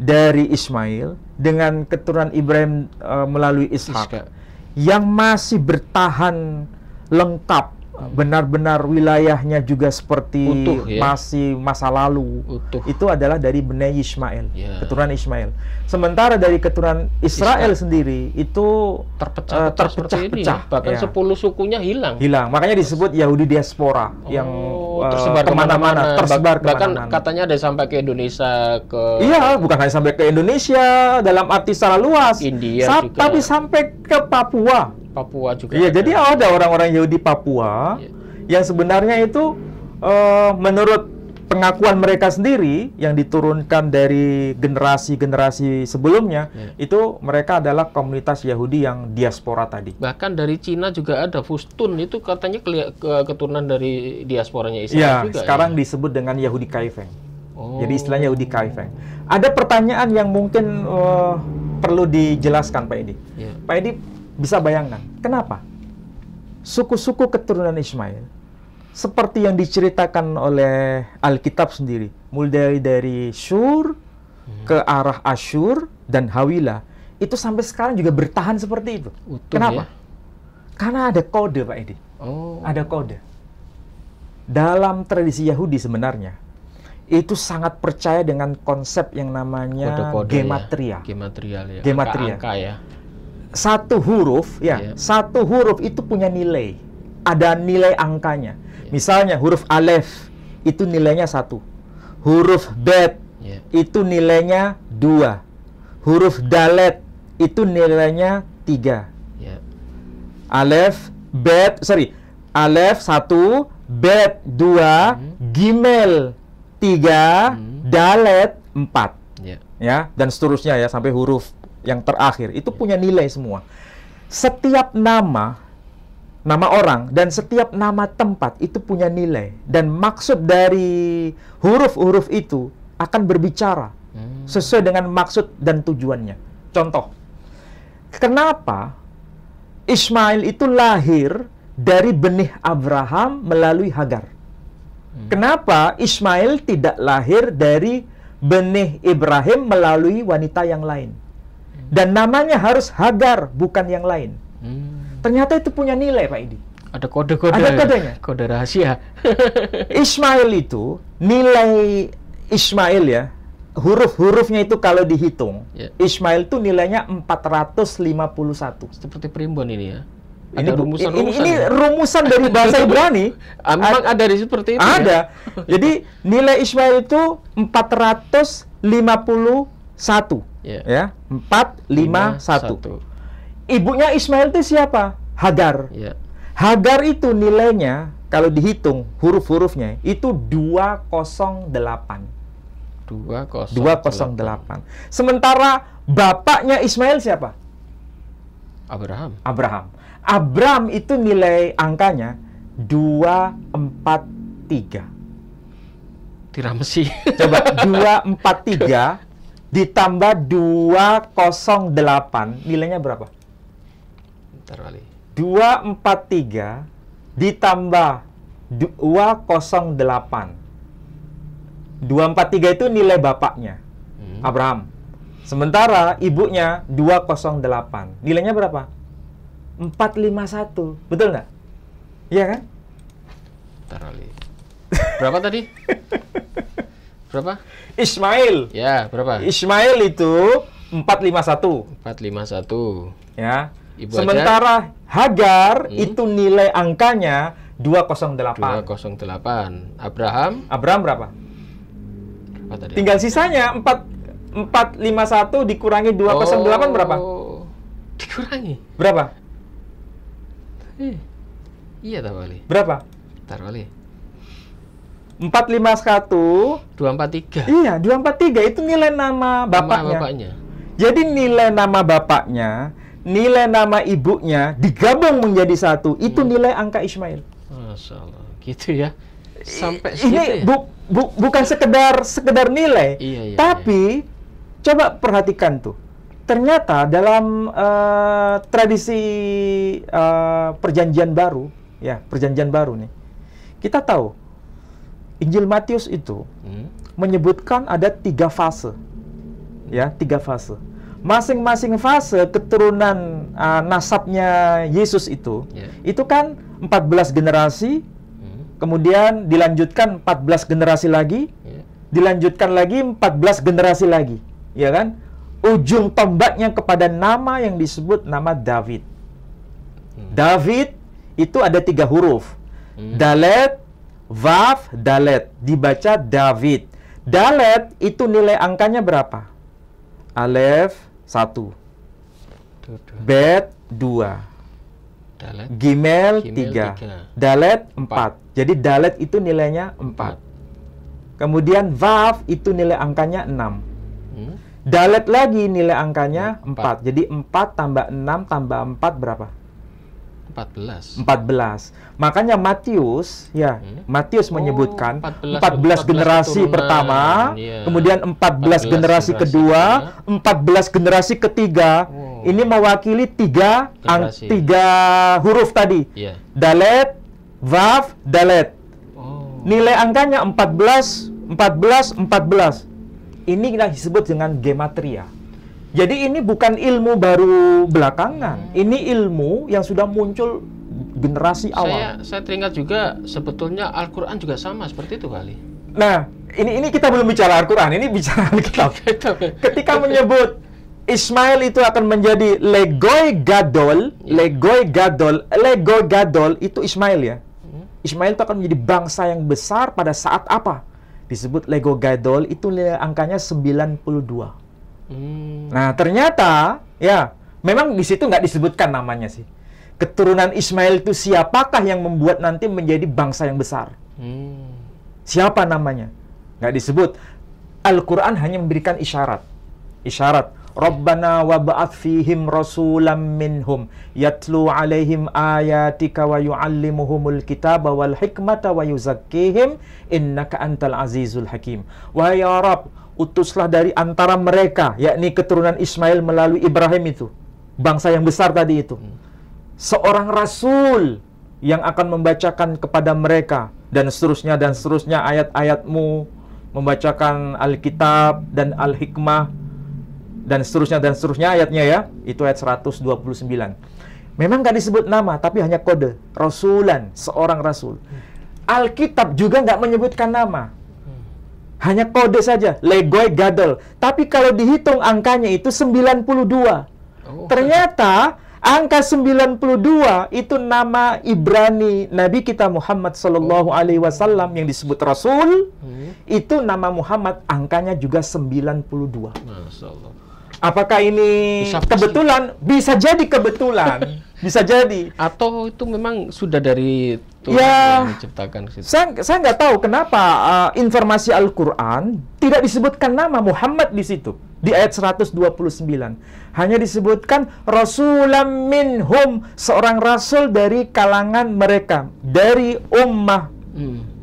dari Ismail dengan keturunan Ibrahim uh, melalui Ishak yang masih bertahan lengkap benar-benar wilayahnya juga seperti Utuh, ya? masih masa lalu Utuh. itu adalah dari benih Ismail ya. keturunan Ismail sementara dari keturunan Israel, Israel. sendiri itu terpecah-pecah uh, terpecah, eh, ya. pecah. bahkan ya. sepuluh sukunya hilang hilang makanya disebut Yahudi diaspora oh, yang uh, eh, tersebar kemana-mana tersebar bahkan katanya ada sampai ke Indonesia ke iya bukan hanya sampai ke Indonesia dalam arti secara luas India Sa juga. tapi sampai ke Papua Papua juga. Iya, jadi ada orang-orang Yahudi Papua iya. yang sebenarnya itu uh, menurut pengakuan mereka sendiri yang diturunkan dari generasi-generasi sebelumnya iya. itu mereka adalah komunitas Yahudi yang diaspora tadi. Bahkan dari Cina juga ada Fustun itu katanya ke keturunan dari diasporanya Israel iya, juga. Ya? sekarang ya. disebut dengan Yahudi Kaifeng. Oh. Jadi istilahnya Yahudi Kaifeng. Ada pertanyaan yang mungkin uh, perlu dijelaskan Pak Edi. Yeah. Pak Edi bisa bayangkan, kenapa? Suku-suku keturunan Ismail, seperti yang diceritakan oleh Alkitab sendiri, mulai dari Syur hmm. ke arah Asyur dan Hawila, itu sampai sekarang juga bertahan seperti itu. Utum, kenapa? Ya? Karena ada kode, Pak Edi. Oh. Ada kode. Dalam tradisi Yahudi sebenarnya, itu sangat percaya dengan konsep yang namanya Kode -kode ya. gematria. Ya. Gematria ya. Gematria. Angka, -angka ya satu huruf ya, yeah. satu huruf itu punya nilai. Ada nilai angkanya. Yeah. Misalnya huruf alef itu nilainya satu. Huruf bet yeah. itu nilainya dua. Huruf dalet itu nilainya tiga. Yeah. Alef, bet, sorry, alef satu, bet dua, hmm. gimel tiga, hmm. dalet empat. Yeah. Ya, dan seterusnya ya sampai huruf yang terakhir itu punya nilai semua. Setiap nama nama orang dan setiap nama tempat itu punya nilai dan maksud dari huruf-huruf itu akan berbicara hmm. sesuai dengan maksud dan tujuannya. Contoh, kenapa Ismail itu lahir dari benih Abraham melalui Hagar? Hmm. Kenapa Ismail tidak lahir dari benih Ibrahim melalui wanita yang lain? Dan namanya harus Hagar, bukan yang lain. Hmm. Ternyata itu punya nilai, Pak Idi. Ada kode-kode. Ada kodenya. Kode rahasia. Ismail itu, nilai Ismail ya, huruf-hurufnya itu kalau dihitung, yeah. Ismail itu nilainya 451. Seperti primbon ini ya. Ada ini rumusan, ini, rumusan ini, ini ya? rumusan dari bahasa Ibrani. Ah, memang ada di seperti itu. Ya? Ada. Ya? Jadi nilai Ismail itu 451. Yeah. Ya, empat lima satu. Ibunya Ismail itu siapa? Hagar. Yeah. Hagar itu nilainya kalau dihitung huruf-hurufnya itu 208. 208. delapan. Sementara bapaknya Ismail siapa? Abraham. Abraham. Abraham itu nilai angkanya 243. Tiramisu. Coba 243 ditambah 208 nilainya berapa? Bentar kali. 243 ditambah 208. 243 itu nilai bapaknya. Hmm. Abraham. Sementara ibunya 208. Nilainya berapa? 451. Betul nggak? Iya kan? Bentar kali. Berapa tadi? berapa? Ismail. Ya, berapa? Ismail itu 451. 451. Ya. Ibu Sementara aja. Hagar hmm? itu nilai angkanya 208. 208. Abraham? Abraham berapa? Berapa tadi? Tinggal sisanya 4 451 dikurangi 208 oh, berapa? Dikurangi. Berapa? Eh, iya tak Wali. Berapa? Bentar Wali empat lima satu dua empat tiga iya dua empat tiga itu nilai nama bapaknya. nama bapaknya jadi nilai nama bapaknya nilai nama ibunya digabung menjadi satu itu hmm. nilai angka Ismail Masya Allah gitu ya sampai ini ya? bu, bu, bukan sekedar sekedar nilai iya, iya, iya. tapi iya. coba perhatikan tuh ternyata dalam uh, tradisi uh, perjanjian baru ya perjanjian baru nih kita tahu Injil Matius itu hmm. menyebutkan ada tiga fase, ya tiga fase. Masing-masing fase keturunan uh, nasabnya Yesus itu, yeah. itu kan 14 generasi, hmm. kemudian dilanjutkan 14 generasi lagi, yeah. dilanjutkan lagi 14 generasi lagi, ya kan? Ujung tombaknya kepada nama yang disebut nama David. Hmm. David itu ada tiga huruf, hmm. Dalet, Vav Dalet dibaca David. Dalet itu nilai angkanya berapa? Alef 1. Bet 2. Dalet. Gimel 3. Dalet 4. Jadi dalet itu nilainya 4. Kemudian vav itu nilai angkanya 6. Hmm? Dalet lagi nilai angkanya 4. 4. Jadi 4 tambah 6 tambah 4 berapa? 14. 14. Makanya Matius, ya, hmm? Matius oh, menyebutkan oh, 14, 14, generasi keturunan. pertama, yeah. kemudian 14, 14 generasi, generasi kedua, ya. 14 generasi ketiga. Oh. Ini mewakili tiga ang, tiga huruf tadi. Yeah. Dalet, vav, dalet. Oh. Nilai angkanya 14 14 14. Ini kita disebut dengan gematria. Oh. Jadi ini bukan ilmu baru belakangan, hmm. ini ilmu yang sudah muncul generasi saya, awal. Saya, teringat juga sebetulnya Al-Quran juga sama seperti itu kali. Nah, ini ini kita belum bicara Al-Quran, ini bicara Al-Quran. Gitu, Ketika menyebut Ismail itu akan menjadi legoi gadol, iya. legoi gadol, legoi gadol itu Ismail ya. Hmm. Ismail itu akan menjadi bangsa yang besar pada saat apa? Disebut lego gadol itu angkanya 92. Hmm. Nah ternyata ya memang di situ nggak disebutkan namanya sih. Keturunan Ismail itu siapakah yang membuat nanti menjadi bangsa yang besar? Hmm. Siapa namanya? Nggak disebut. Al-Quran hanya memberikan isyarat. Isyarat. Rabbana wa fihim rasulam minhum yatlu alaihim ayatika wa yu'allimuhumul kitaba wal hikmata wa yuzakkihim innaka antal azizul hakim. Wahai ya Rabb, utuslah dari antara mereka, yakni keturunan Ismail melalui Ibrahim itu, bangsa yang besar tadi itu. Hmm. Seorang rasul yang akan membacakan kepada mereka dan seterusnya dan seterusnya ayat-ayatmu, membacakan Alkitab dan Al-Hikmah dan seterusnya dan seterusnya ayatnya ya. Itu ayat 129. Memang gak disebut nama, tapi hanya kode. Rasulan, seorang rasul. Hmm. Alkitab juga nggak menyebutkan nama. Hanya kode saja, legoy gadol. Tapi kalau dihitung angkanya itu 92. Oh. Ternyata angka 92 itu nama Ibrani Nabi kita Muhammad Shallallahu oh. Alaihi Wasallam yang disebut Rasul hmm. itu nama Muhammad angkanya juga 92. Masya Allah. Apakah ini bisa kebetulan? Bisa jadi kebetulan. bisa jadi. Atau itu memang sudah dari Tuhan ya, yang menciptakan situ. Saya saya nggak tahu kenapa uh, informasi Al-Qur'an tidak disebutkan nama Muhammad di situ di ayat 129. Hanya disebutkan rasulam minhum, seorang rasul dari kalangan mereka, dari ummah. Hmm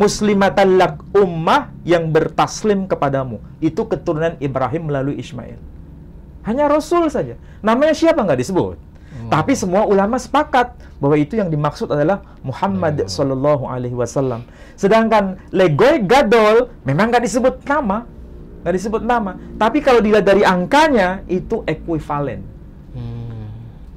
lak ummah yang bertaslim kepadamu. Itu keturunan Ibrahim melalui Ismail. Hanya Rasul saja. Namanya siapa nggak disebut. Hmm. Tapi semua ulama sepakat bahwa itu yang dimaksud adalah Muhammad hmm. Ya. Shallallahu Alaihi Wasallam. Sedangkan Legoy Gadol memang nggak disebut nama, nggak disebut nama. Tapi kalau dilihat dari angkanya itu ekuivalen, hmm.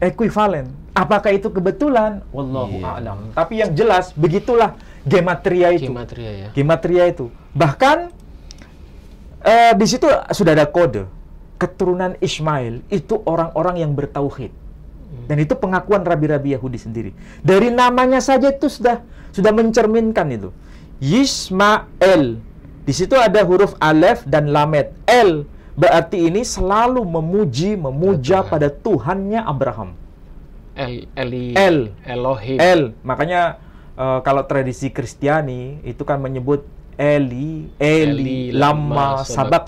ekuivalen. Apakah itu kebetulan? Wallahu yeah. a'lam. Tapi yang jelas begitulah gematria itu. Gematria ya. Gematria itu. Bahkan eh, di situ sudah ada kode keturunan Ismail itu orang-orang yang bertauhid. Hmm. Dan itu pengakuan rabi-rabi Yahudi sendiri. Dari namanya saja itu sudah sudah mencerminkan itu. Yismael. Di situ ada huruf alef dan lamet. El berarti ini selalu memuji, memuja Tuhan. pada Tuhannya Abraham. El, Eli, El, Elohim. El, makanya uh, kalau tradisi Kristiani itu kan menyebut Eli, Eli, Eli lama, lama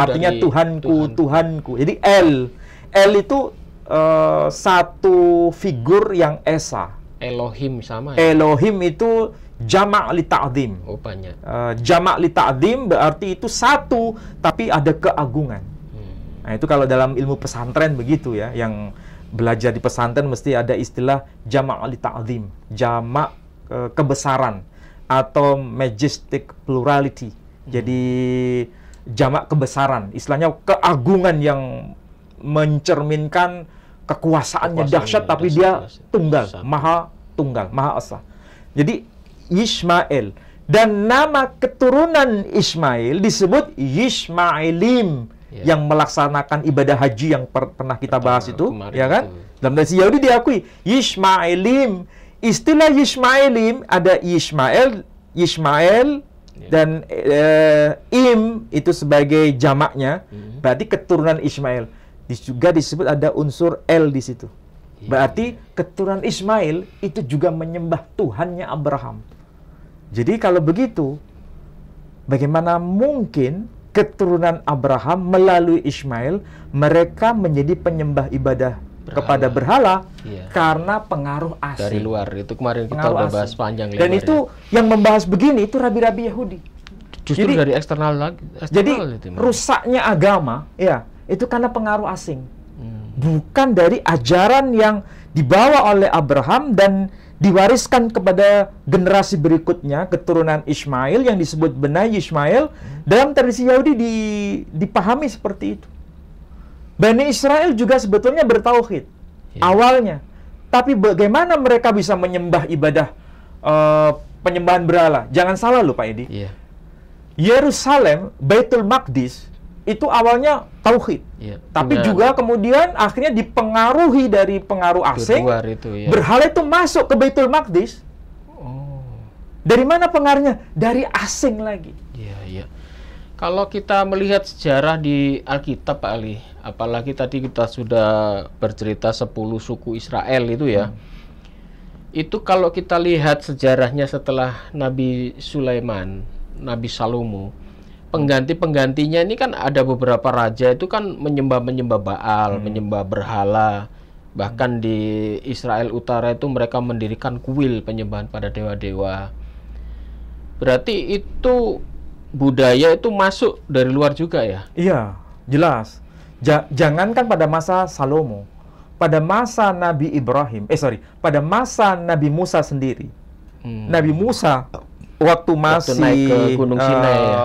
Artinya Tuhanku, Tuhanku, Tuhanku. Jadi El, El itu uh, satu figur yang esa. Elohim sama. Ya? Elohim itu jamak li ta'zim. Oh, Uh, jamak li ta'zim berarti itu satu tapi ada keagungan. Hmm. Nah, itu kalau dalam ilmu pesantren begitu ya, yang belajar di pesantren mesti ada istilah jamak li ta'zim, jamak Eh, kebesaran atau majestic plurality. Hmm. Jadi jamak kebesaran, istilahnya keagungan yang mencerminkan kekuasaannya, Kekuasaan dahsyat tapi dia tunggal, maha tunggal, maha esa. Jadi Ismail dan nama keturunan Ismail disebut Ismailim yeah. yang melaksanakan ibadah haji yang per pernah kita Pertama, bahas itu, ya kan? Itu. Dalam dari Yahudi diakui Ismailim Istilah Yishmaelim ada Yishmael, Yishmael yeah. dan uh, Im itu sebagai jamaknya. Mm. Berarti keturunan Ismail. Juga disebut ada unsur L di situ. Yeah. Berarti keturunan Ismail itu juga menyembah Tuhannya Abraham. Jadi kalau begitu, bagaimana mungkin keturunan Abraham melalui Ismail mereka menjadi penyembah ibadah berhala. kepada berhala iya. karena pengaruh asing dari luar itu kemarin kita udah asing. panjang dan itu ya. yang membahas begini itu rabi-rabi Yahudi justru jadi, dari eksternal lagi eksternal jadi itu, rusaknya agama ya itu karena pengaruh asing hmm. bukan dari ajaran yang dibawa oleh Abraham dan diwariskan kepada generasi berikutnya keturunan Ismail yang disebut benai Ismail hmm. dalam tradisi Yahudi di, dipahami seperti itu Bani Israel juga sebetulnya bertauhid yeah. awalnya, tapi bagaimana mereka bisa menyembah ibadah uh, penyembahan berhala? Jangan salah loh Pak Edi. Yeah. Yerusalem, Baitul Maqdis itu awalnya tauhid, ya, tapi benar. juga kemudian akhirnya dipengaruhi dari pengaruh asing. itu, ya. Berhala itu masuk ke Baitul Maqdis. Oh. Dari mana pengaruhnya? Dari asing lagi. Iya, iya. Kalau kita melihat sejarah di Alkitab Pak Ali, apalagi tadi kita sudah bercerita 10 suku Israel itu ya. Hmm. Itu kalau kita lihat sejarahnya setelah Nabi Sulaiman, Nabi Salomo, pengganti-penggantinya ini kan ada beberapa raja itu kan menyembah-menyembah Baal, hmm. menyembah berhala. Bahkan hmm. di Israel Utara itu mereka mendirikan kuil penyembahan pada dewa-dewa. Berarti itu budaya itu masuk dari luar juga ya? Iya, jelas. Ja jangankan pada masa Salomo, pada masa Nabi Ibrahim, eh sorry, pada masa Nabi Musa sendiri. Hmm. Nabi Musa waktu masih waktu naik ke Gunung eh, Sinai ya?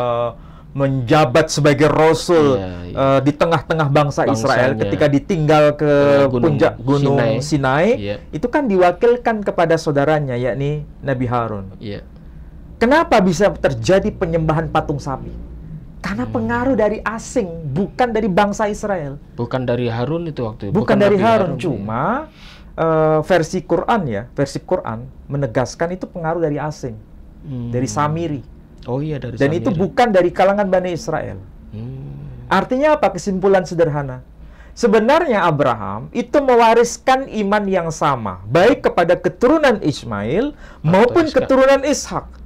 menjabat sebagai rasul iya, iya. Uh, di tengah-tengah bangsa Bangsanya. Israel ketika ditinggal ke gunung, puncak gunung Sinai, Sinai iya. itu kan diwakilkan kepada saudaranya yakni Nabi Harun. Iya. Kenapa bisa terjadi penyembahan patung sapi? Karena hmm. pengaruh dari asing, bukan dari bangsa Israel. Bukan dari Harun itu waktu itu. Bukan, bukan dari Harun, Harun, iya. cuma uh, versi Quran ya, versi Quran menegaskan itu pengaruh dari asing, hmm. dari Samiri. Oh iya dari. Dan Samiri. itu bukan dari kalangan bani Israel. Hmm. Artinya apa? Kesimpulan sederhana. Sebenarnya Abraham itu mewariskan iman yang sama, baik kepada keturunan Ismail maupun keturunan Ishak.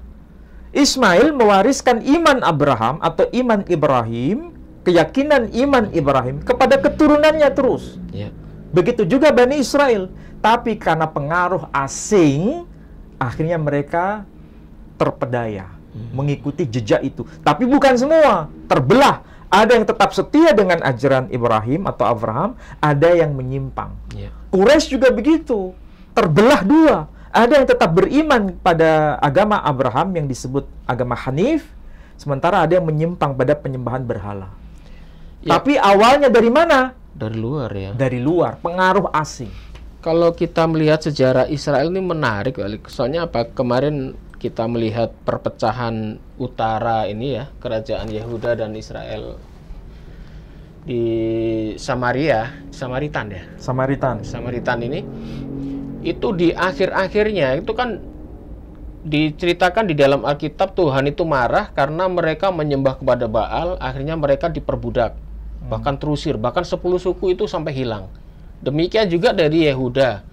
Ismail mewariskan iman Abraham atau iman Ibrahim, keyakinan iman Ibrahim kepada keturunannya terus. Ya. Begitu juga Bani Israel. Tapi karena pengaruh asing, akhirnya mereka terpedaya, hmm. mengikuti jejak itu. Tapi bukan semua, terbelah. Ada yang tetap setia dengan ajaran Ibrahim atau Abraham, ada yang menyimpang. Ya. Quraisy juga begitu, terbelah dua ada yang tetap beriman pada agama Abraham yang disebut agama Hanif, sementara ada yang menyimpang pada penyembahan berhala. Ya. Tapi awalnya dari mana? Dari luar ya. Dari luar, pengaruh asing. Kalau kita melihat sejarah Israel ini menarik, soalnya apa? Kemarin kita melihat perpecahan utara ini ya, kerajaan Yehuda dan Israel di Samaria, Samaritan ya. Samaritan. Samaritan ini itu di akhir-akhirnya itu kan diceritakan di dalam Alkitab Tuhan itu marah karena mereka menyembah kepada Baal, akhirnya mereka diperbudak, hmm. bahkan terusir, bahkan sepuluh suku itu sampai hilang. Demikian juga dari Yehuda.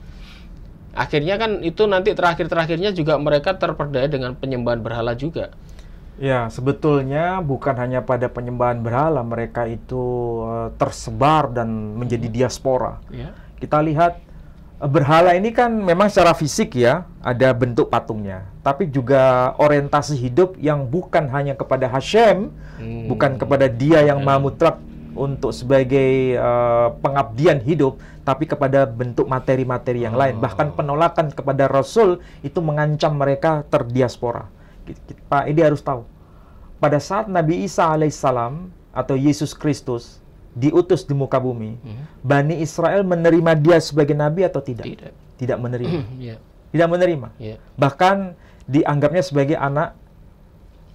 Akhirnya kan itu nanti terakhir-terakhirnya juga mereka terperdaya dengan penyembahan berhala juga. Ya, sebetulnya bukan hanya pada penyembahan berhala, mereka itu uh, tersebar dan menjadi hmm. diaspora. Ya. Kita lihat Berhala ini kan memang secara fisik ya ada bentuk patungnya, tapi juga orientasi hidup yang bukan hanya kepada Hashem, hmm. bukan kepada Dia yang hmm. mutlak untuk sebagai uh, pengabdian hidup, tapi kepada bentuk materi-materi yang oh. lain. Bahkan penolakan kepada Rasul itu mengancam mereka terdiaspora. Pak, ini harus tahu. Pada saat Nabi Isa alaihissalam atau Yesus Kristus diutus di muka bumi, hmm. Bani Israel menerima dia sebagai nabi atau tidak? Tidak. Tidak menerima. Hmm, yeah. Tidak menerima. Yeah. Bahkan dianggapnya sebagai anak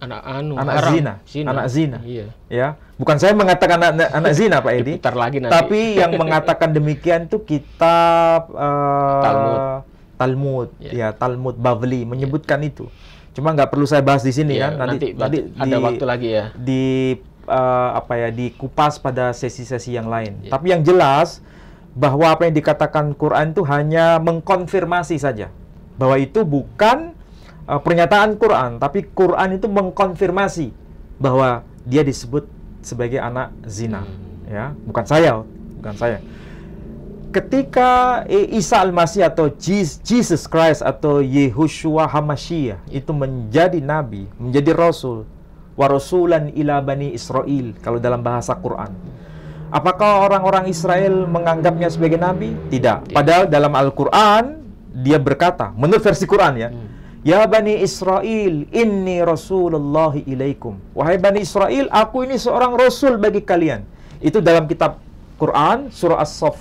anak anu anak haram. zina. zina anak zina Yeah. ya bukan saya mengatakan anak, anak zina pak Edi lagi nanti. tapi yang mengatakan demikian itu kitab uh, Talmud Talmud yeah. ya Talmud Bavli menyebutkan yeah. itu cuma nggak perlu saya bahas di sini yeah, kan nanti nanti, nanti ada di, waktu lagi ya di uh, apa ya dikupas pada sesi-sesi yang lain. Yeah. Tapi yang jelas bahwa apa yang dikatakan Quran itu hanya mengkonfirmasi saja bahwa itu bukan uh, pernyataan Quran, tapi Quran itu mengkonfirmasi bahwa dia disebut sebagai anak zina. Hmm. Ya, bukan saya, bukan saya. Ketika eh, Isa Al-Masih atau Jesus Christ atau Yehoshua Hamashiach itu menjadi nabi, menjadi rasul, warasulan ila bani Israel kalau dalam bahasa Quran. Apakah orang-orang Israel menganggapnya sebagai nabi? Tidak. Padahal dalam Al-Quran dia berkata, menurut versi Quran ya, hmm. Ya Bani Israel, inni Rasulullah ilaikum. Wahai Bani Israel, aku ini seorang Rasul bagi kalian. Itu dalam kitab Quran, surah As-Sof,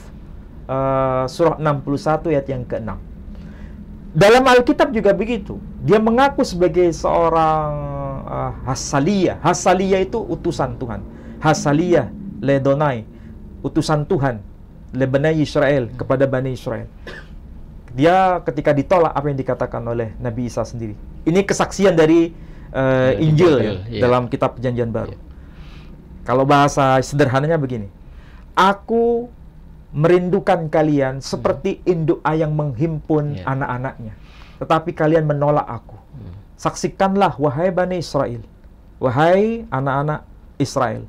uh, surah 61 ayat yang ke-6. Dalam Alkitab juga begitu. Dia mengaku sebagai seorang uh, ah, Hasalia. Hasalia itu utusan Tuhan. Hasalia Ledonai, utusan Tuhan Lebenai Israel hmm. kepada Bani Israel. Dia ketika ditolak apa yang dikatakan oleh Nabi Isa sendiri. Ini kesaksian dari uh, Injil ya, iya. dalam kitab Perjanjian Baru. Iya. Kalau bahasa sederhananya begini. Aku merindukan kalian seperti hmm. induk ayam menghimpun ya. anak-anaknya. Tetapi kalian menolak aku. Hmm. Saksikanlah wahai Bani Israel. Wahai anak-anak Israel.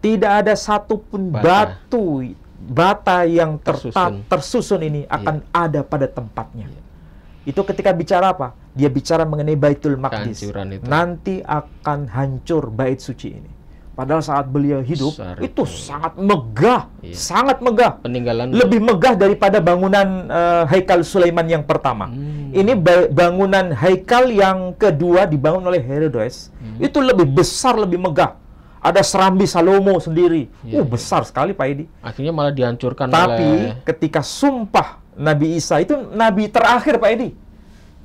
Tidak ada satupun bata. batu bata yang tersusun, tersusun ini iya. akan yeah. ada pada tempatnya. Yeah. Itu ketika bicara apa? Dia bicara mengenai Baitul Maqdis. Nanti akan hancur bait suci ini. Padahal saat beliau hidup Besar itu, itu sangat megah, iya. sangat megah. Peninggalan lebih megah daripada bangunan uh, Haikal Sulaiman yang pertama. Hmm. Ini bangunan Haikal yang kedua dibangun oleh Herodes. Hmm. Itu lebih besar, lebih megah. Ada serambi Salomo sendiri. Iya, uh, iya. besar sekali Pak Edi. Akhirnya malah dihancurkan Tapi oleh... ketika sumpah Nabi Isa itu nabi terakhir Pak Edi.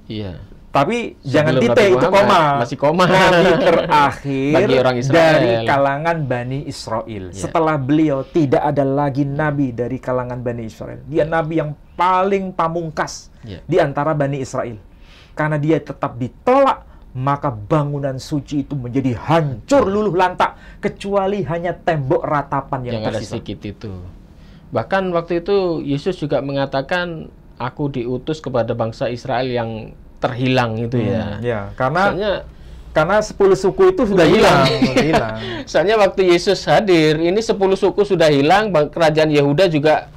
Iya. Tapi Sebelum jangan titik itu koma. Masih koma. Nabi terakhir Bagi orang dari kalangan Bani Israel. Yeah. Setelah beliau tidak ada lagi nabi dari kalangan Bani Israel. Dia nabi yang paling pamungkas yeah. di antara Bani Israel. Karena dia tetap ditolak, maka bangunan suci itu menjadi hancur luluh lantak kecuali hanya tembok ratapan yang, yang tersisa. Ada sedikit itu. Bahkan waktu itu Yesus juga mengatakan, "Aku diutus kepada bangsa Israel yang terhilang gitu ya. hmm, ya. Ya, karena Soalnya, karena 10 suku itu sudah hilang. hilang. Soalnya waktu Yesus hadir, ini 10 suku sudah hilang, kerajaan Yehuda juga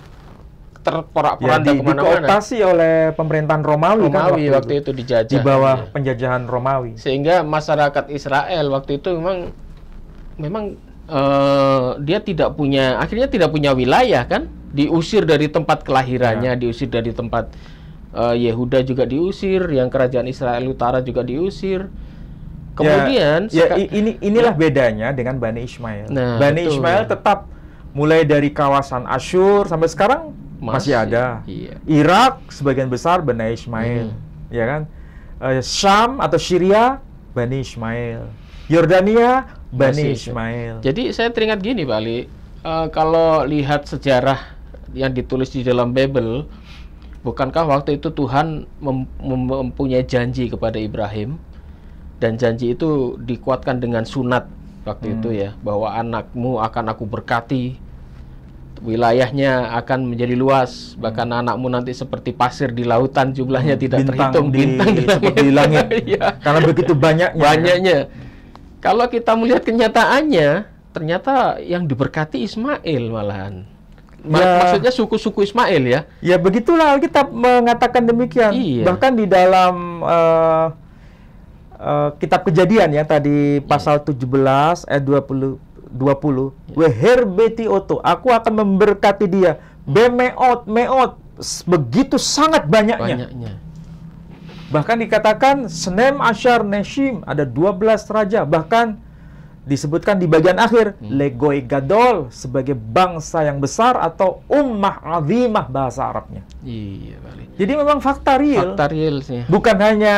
terporak-poranda ya, kemana-mana. Di oleh pemerintahan Romawi, kan Romawi kan waktu, waktu itu, itu dijajah. Di bawah ya. penjajahan Romawi. Sehingga masyarakat Israel waktu itu memang memang uh, dia tidak punya akhirnya tidak punya wilayah kan, diusir dari tempat kelahirannya, ya. diusir dari tempat uh, Yehuda juga diusir, yang kerajaan Israel Utara juga diusir. Kemudian ya, ya ini inilah ya. bedanya dengan Bani Ismail. Nah, Bani betul. Ismail tetap mulai dari kawasan Asyur sampai sekarang masih, masih ada. Iya. Irak sebagian besar Bani Ismail, hmm. ya kan? Uh, Syam atau Syria Bani Ismail. Yordania Bani Masih, iya. Ismail. Jadi saya teringat gini Pak Ali, uh, kalau lihat sejarah yang ditulis di dalam Bible, Bukankah waktu itu Tuhan mem mempunyai janji kepada Ibrahim dan janji itu dikuatkan dengan sunat waktu hmm. itu ya bahwa anakmu akan aku berkati wilayahnya akan menjadi luas bahkan hmm. anakmu nanti seperti pasir di lautan jumlahnya hmm. tidak bintang terhitung di, bintang di langit, di langit. ya. karena begitu banyaknya banyaknya kalau kita melihat kenyataannya ternyata yang diberkati Ismail malahan Ya, Maksudnya suku-suku Ismail ya? Ya begitulah kita mengatakan demikian. Iya. Bahkan di dalam uh, uh, kitab kejadian ya tadi iya. pasal 17 ayat eh, 20 20 Weherbeti oto aku akan memberkati dia hmm. bemeot meot begitu sangat banyaknya. banyaknya. Bahkan dikatakan senem asyar neshim ada 12 raja bahkan disebutkan di bagian akhir hmm. legoi gadol sebagai bangsa yang besar atau ummah azimah bahasa Arabnya. Iya, Bali. Jadi memang fakta real. Fakta real sih. Bukan hanya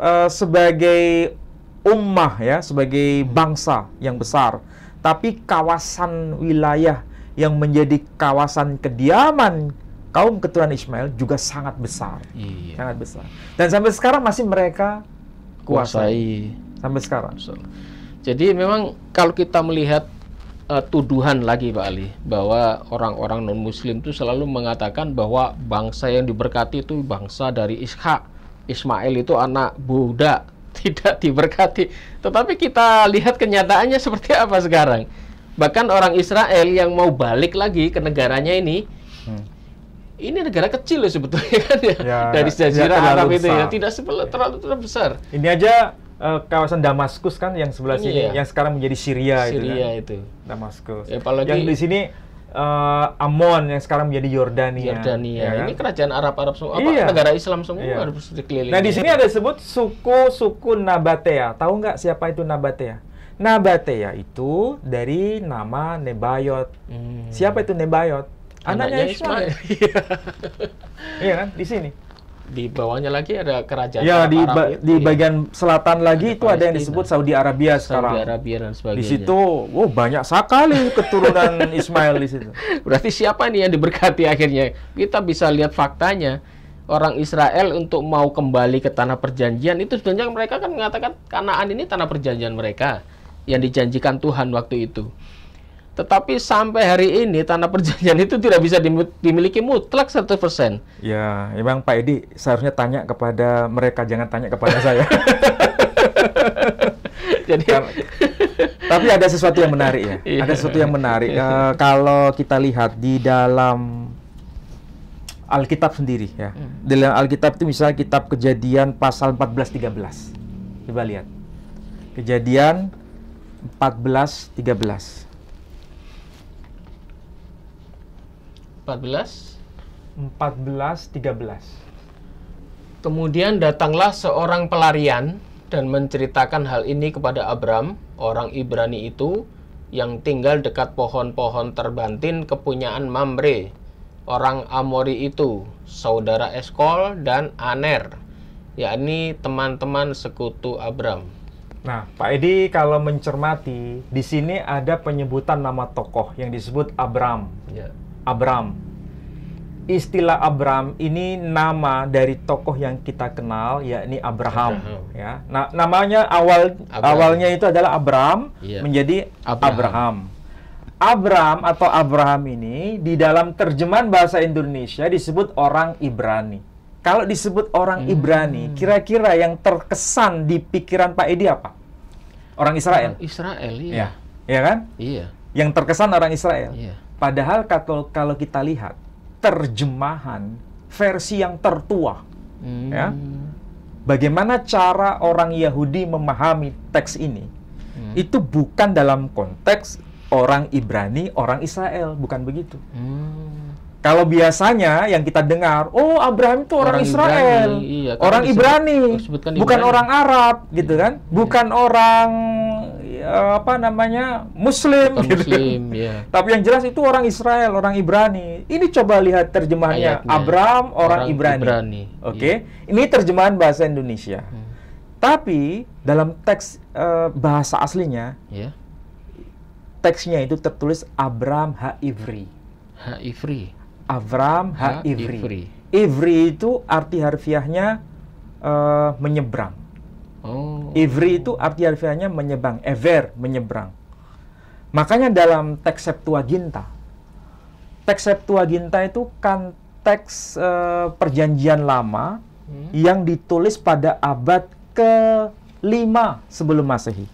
uh, sebagai ummah ya, sebagai hmm. bangsa yang besar, tapi kawasan wilayah yang menjadi kawasan kediaman kaum keturunan Ismail juga sangat besar. Iya. Sangat besar. Dan sampai sekarang masih mereka kuasai. kuasai. Sampai sekarang. So. Jadi memang kalau kita melihat uh, tuduhan lagi Pak Ali bahwa orang-orang non muslim itu selalu mengatakan bahwa bangsa yang diberkati itu bangsa dari Ishak. Ismail itu anak Buddha tidak diberkati. Tetapi kita lihat kenyataannya seperti apa sekarang. Bahkan orang Israel yang mau balik lagi ke negaranya ini hmm ini negara kecil loh sebetulnya kan ya, ya dari sejarah ya, Arab itu ya tidak sebel, terlalu terlalu besar. Ini aja uh, kawasan Damaskus kan yang sebelah ini iya. sini ya. yang sekarang menjadi Syria, Syria itu. Kan? itu. Damaskus. Ya, apalagi yang di sini uh, eh, Amon yang sekarang menjadi Yordania. Yordania. Ya, kan? Ini kerajaan Arab Arab semua, iya. negara Islam semua iya. harus dikelilingi. Nah, di sini ada disebut suku-suku Nabatea. Tahu nggak siapa itu Nabatea? Nabatea itu dari nama Nebayot. Hmm. Siapa itu Nebayot? Anaknya, Anaknya iya kan? Di sini di bawahnya lagi ada kerajaan ya di ba itu, di iya. bagian selatan lagi ada itu Palestina. ada yang disebut Saudi Arabia sekarang Saudi Arabia dan sebagainya di situ wow oh, banyak sekali keturunan Ismail di situ berarti siapa nih yang diberkati akhirnya kita bisa lihat faktanya orang Israel untuk mau kembali ke tanah perjanjian itu sebenarnya mereka kan mengatakan Kanaan ini tanah perjanjian mereka yang dijanjikan Tuhan waktu itu tetapi sampai hari ini tanah perjanjian itu tidak bisa dimiliki mutlak 100%. Ya, memang Pak Edi seharusnya tanya kepada mereka, jangan tanya kepada saya. Jadi Karena, tapi ada sesuatu yang menarik ya. Iya. Ada sesuatu yang menarik. uh, kalau kita lihat di dalam Alkitab sendiri ya. Hmm. Dalam Alkitab itu misalnya kitab Kejadian pasal 14 13. Coba lihat. Kejadian 14 13 14 14 13 Kemudian datanglah seorang pelarian dan menceritakan hal ini kepada Abram, orang Ibrani itu yang tinggal dekat pohon-pohon terbantin kepunyaan Mamre, orang Amori itu, saudara Eskol dan Aner, yakni teman-teman sekutu Abram. Nah, Pak Edi kalau mencermati, di sini ada penyebutan nama tokoh yang disebut Abram. Ya. Abram. Istilah Abram ini nama dari tokoh yang kita kenal yakni Abraham, Abraham. ya. Nah, namanya awal Abraham. awalnya itu adalah Abram yeah. menjadi Abraham. Abraham. Abram atau Abraham ini di dalam terjemahan bahasa Indonesia disebut orang Ibrani. Kalau disebut orang hmm. Ibrani, kira-kira yang terkesan di pikiran Pak Edi apa? Orang Israel. Orang Israel, iya. Ya, ya kan? Iya. Yang terkesan orang Israel. Iya. Padahal kalau kita lihat terjemahan versi yang tertua, ya. hmm. ya, bagaimana cara orang Yahudi memahami teks ini? Hmm. Itu bukan dalam konteks orang Ibrani, orang Israel, bukan begitu. Hmm. Kalau biasanya yang kita dengar, oh Abraham itu orang, orang Israel, Ibrani, iya, orang Ibrani, bukan orang Arab, gitu iya. kan? Bukan iya. orang uh, apa namanya Muslim, gitu. Muslim iya. Tapi yang jelas itu orang Israel, orang Ibrani. Ini coba lihat terjemahannya Ayatnya, Abraham orang, orang Ibrani. Ibrani. Oke, okay? Iya. yeah. ini terjemahan bahasa Indonesia. Hmm. Tapi dalam teks uh, bahasa aslinya, yeah. teksnya itu tertulis Abraham Ha Ivri. Ha Ivri. Abraham Ha Ivri. Ivri itu arti harfiahnya uh, menyeberang. Oh. Ivri itu arti harfiahnya menyebang, ever menyeberang. Makanya dalam teks Septuaginta, teks Septuaginta itu kan teks eh, perjanjian lama hmm. yang ditulis pada abad ke-5 sebelum Masehi.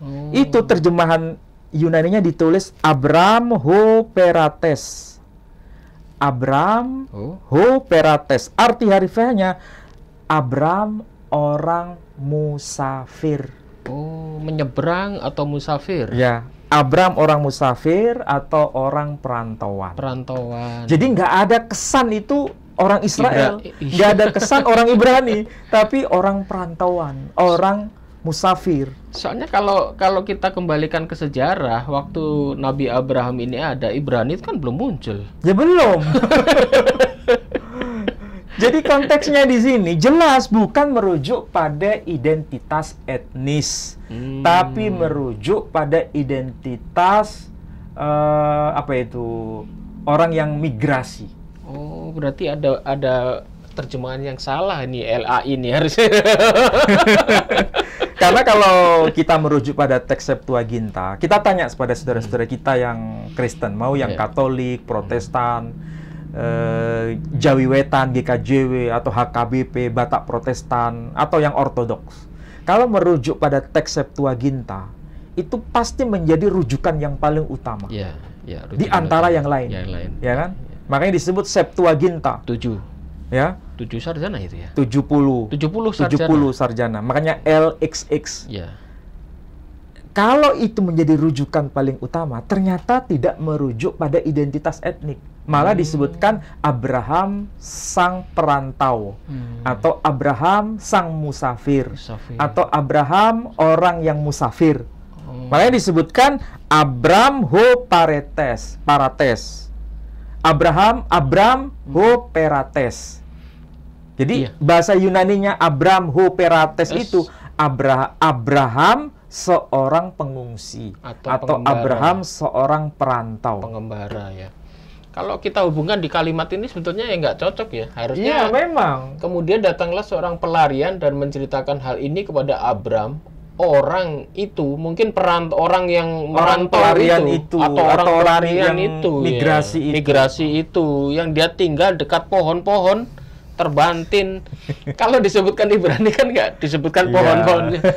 Hmm. Itu terjemahan Yunaninya ditulis Abram Ho Perates. Abram oh. Ho Perates. Arti harfiahnya Abram orang musafir. Oh, menyeberang atau musafir? Ya, Abram orang musafir atau orang perantauan. Perantauan. Jadi nggak ada kesan itu orang Israel, nggak ada kesan orang Ibrani, tapi orang perantauan, orang musafir. Soalnya kalau kalau kita kembalikan ke sejarah, waktu Nabi Abraham ini ada Ibrani itu kan belum muncul. Ya belum. Jadi konteksnya di sini jelas bukan merujuk pada identitas etnis, hmm. tapi merujuk pada identitas uh, apa itu orang yang migrasi. Oh, berarti ada ada terjemahan yang salah nih LA ini harusnya. Karena kalau kita merujuk pada teks Septuaginta, kita tanya kepada saudara-saudara kita yang Kristen, mau yang iya. Katolik, Protestan, hmm eh, Jawi Wetan, GKJW atau HKBP, Batak Protestan atau yang ortodoks. Kalau merujuk pada teks Septuaginta, itu pasti menjadi rujukan yang paling utama. Ya, ya, di antara yang lain. Yang lain. Ya kan? Ya. Makanya disebut Septuaginta. Tujuh. Ya. Tujuh sarjana itu ya. Tujuh puluh. Tujuh puluh sarjana. Tujuh puluh sarjana. Makanya LXX. Ya kalau itu menjadi rujukan paling utama, ternyata tidak merujuk pada identitas etnik. Malah hmm. disebutkan Abraham sang perantau hmm. atau Abraham sang musafir, musafir atau Abraham orang yang musafir. Hmm. Makanya disebutkan Abraham ho paretes, parates. Abraham Abram ho hmm. perates. Jadi iya. bahasa Yunaninya Abraham ho perates yes. itu Abra Abraham seorang pengungsi atau, atau Abraham seorang perantau. Pengembara ya. Kalau kita hubungkan di kalimat ini sebetulnya ya nggak cocok ya. Harusnya. ya memang. Kemudian datanglah seorang pelarian dan menceritakan hal ini kepada Abraham Orang itu mungkin peran orang yang orang pelarian itu, itu atau, atau orang pelarian itu ya. migrasi ya. itu migrasi itu yang dia tinggal dekat pohon-pohon terbantin. Kalau disebutkan Ibrani kan nggak disebutkan iya. pohon-pohonnya.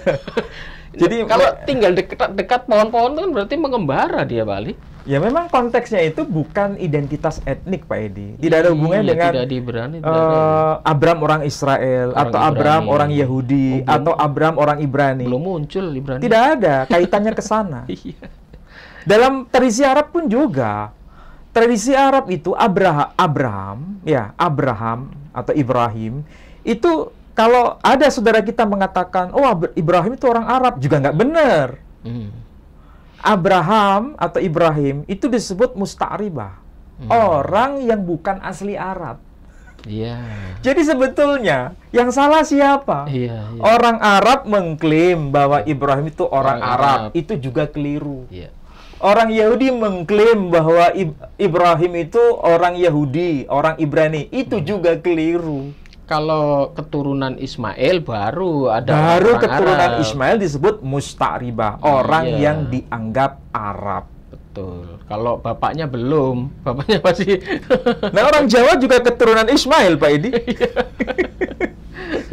Jadi kalau ya- tinggal dekat dekat pohon-pohon itu kan berarti mengembara dia Bali. Ya memang konteksnya itu bukan identitas etnik Pak Edi. Tidak ada iya, hubungannya iya, dengan tidak diberani, tidak uh, eh, Abram orang Israel orang atau Ibrani. Abram orang Yahudi oh, atau Abraham orang Ibrani. Belum muncul Ibrani. Tidak ada kaitannya ke sana. Iya. Dalam tradisi Arab pun juga tradisi Arab itu Abraham, Abraham ya Abraham atau Ibrahim itu kalau ada saudara kita mengatakan, "Wah, oh, Ibrahim itu orang Arab," juga nggak benar. Hmm. Abraham atau Ibrahim itu disebut musta'ribah. Hmm. Orang yang bukan asli Arab. Yeah. Jadi sebetulnya yang salah siapa? Yeah, yeah. Orang Arab mengklaim bahwa Ibrahim itu orang, orang Arab. Arab, itu juga keliru. Yeah. Orang Yahudi mengklaim bahwa Ibrahim itu orang Yahudi, orang Ibrani, itu hmm. juga keliru kalau keturunan Ismail baru ada baru keturunan Arab. Ismail disebut mustaribah iya. orang iya. yang dianggap Arab betul kalau bapaknya belum bapaknya pasti nah orang Jawa juga keturunan Ismail Pak Edi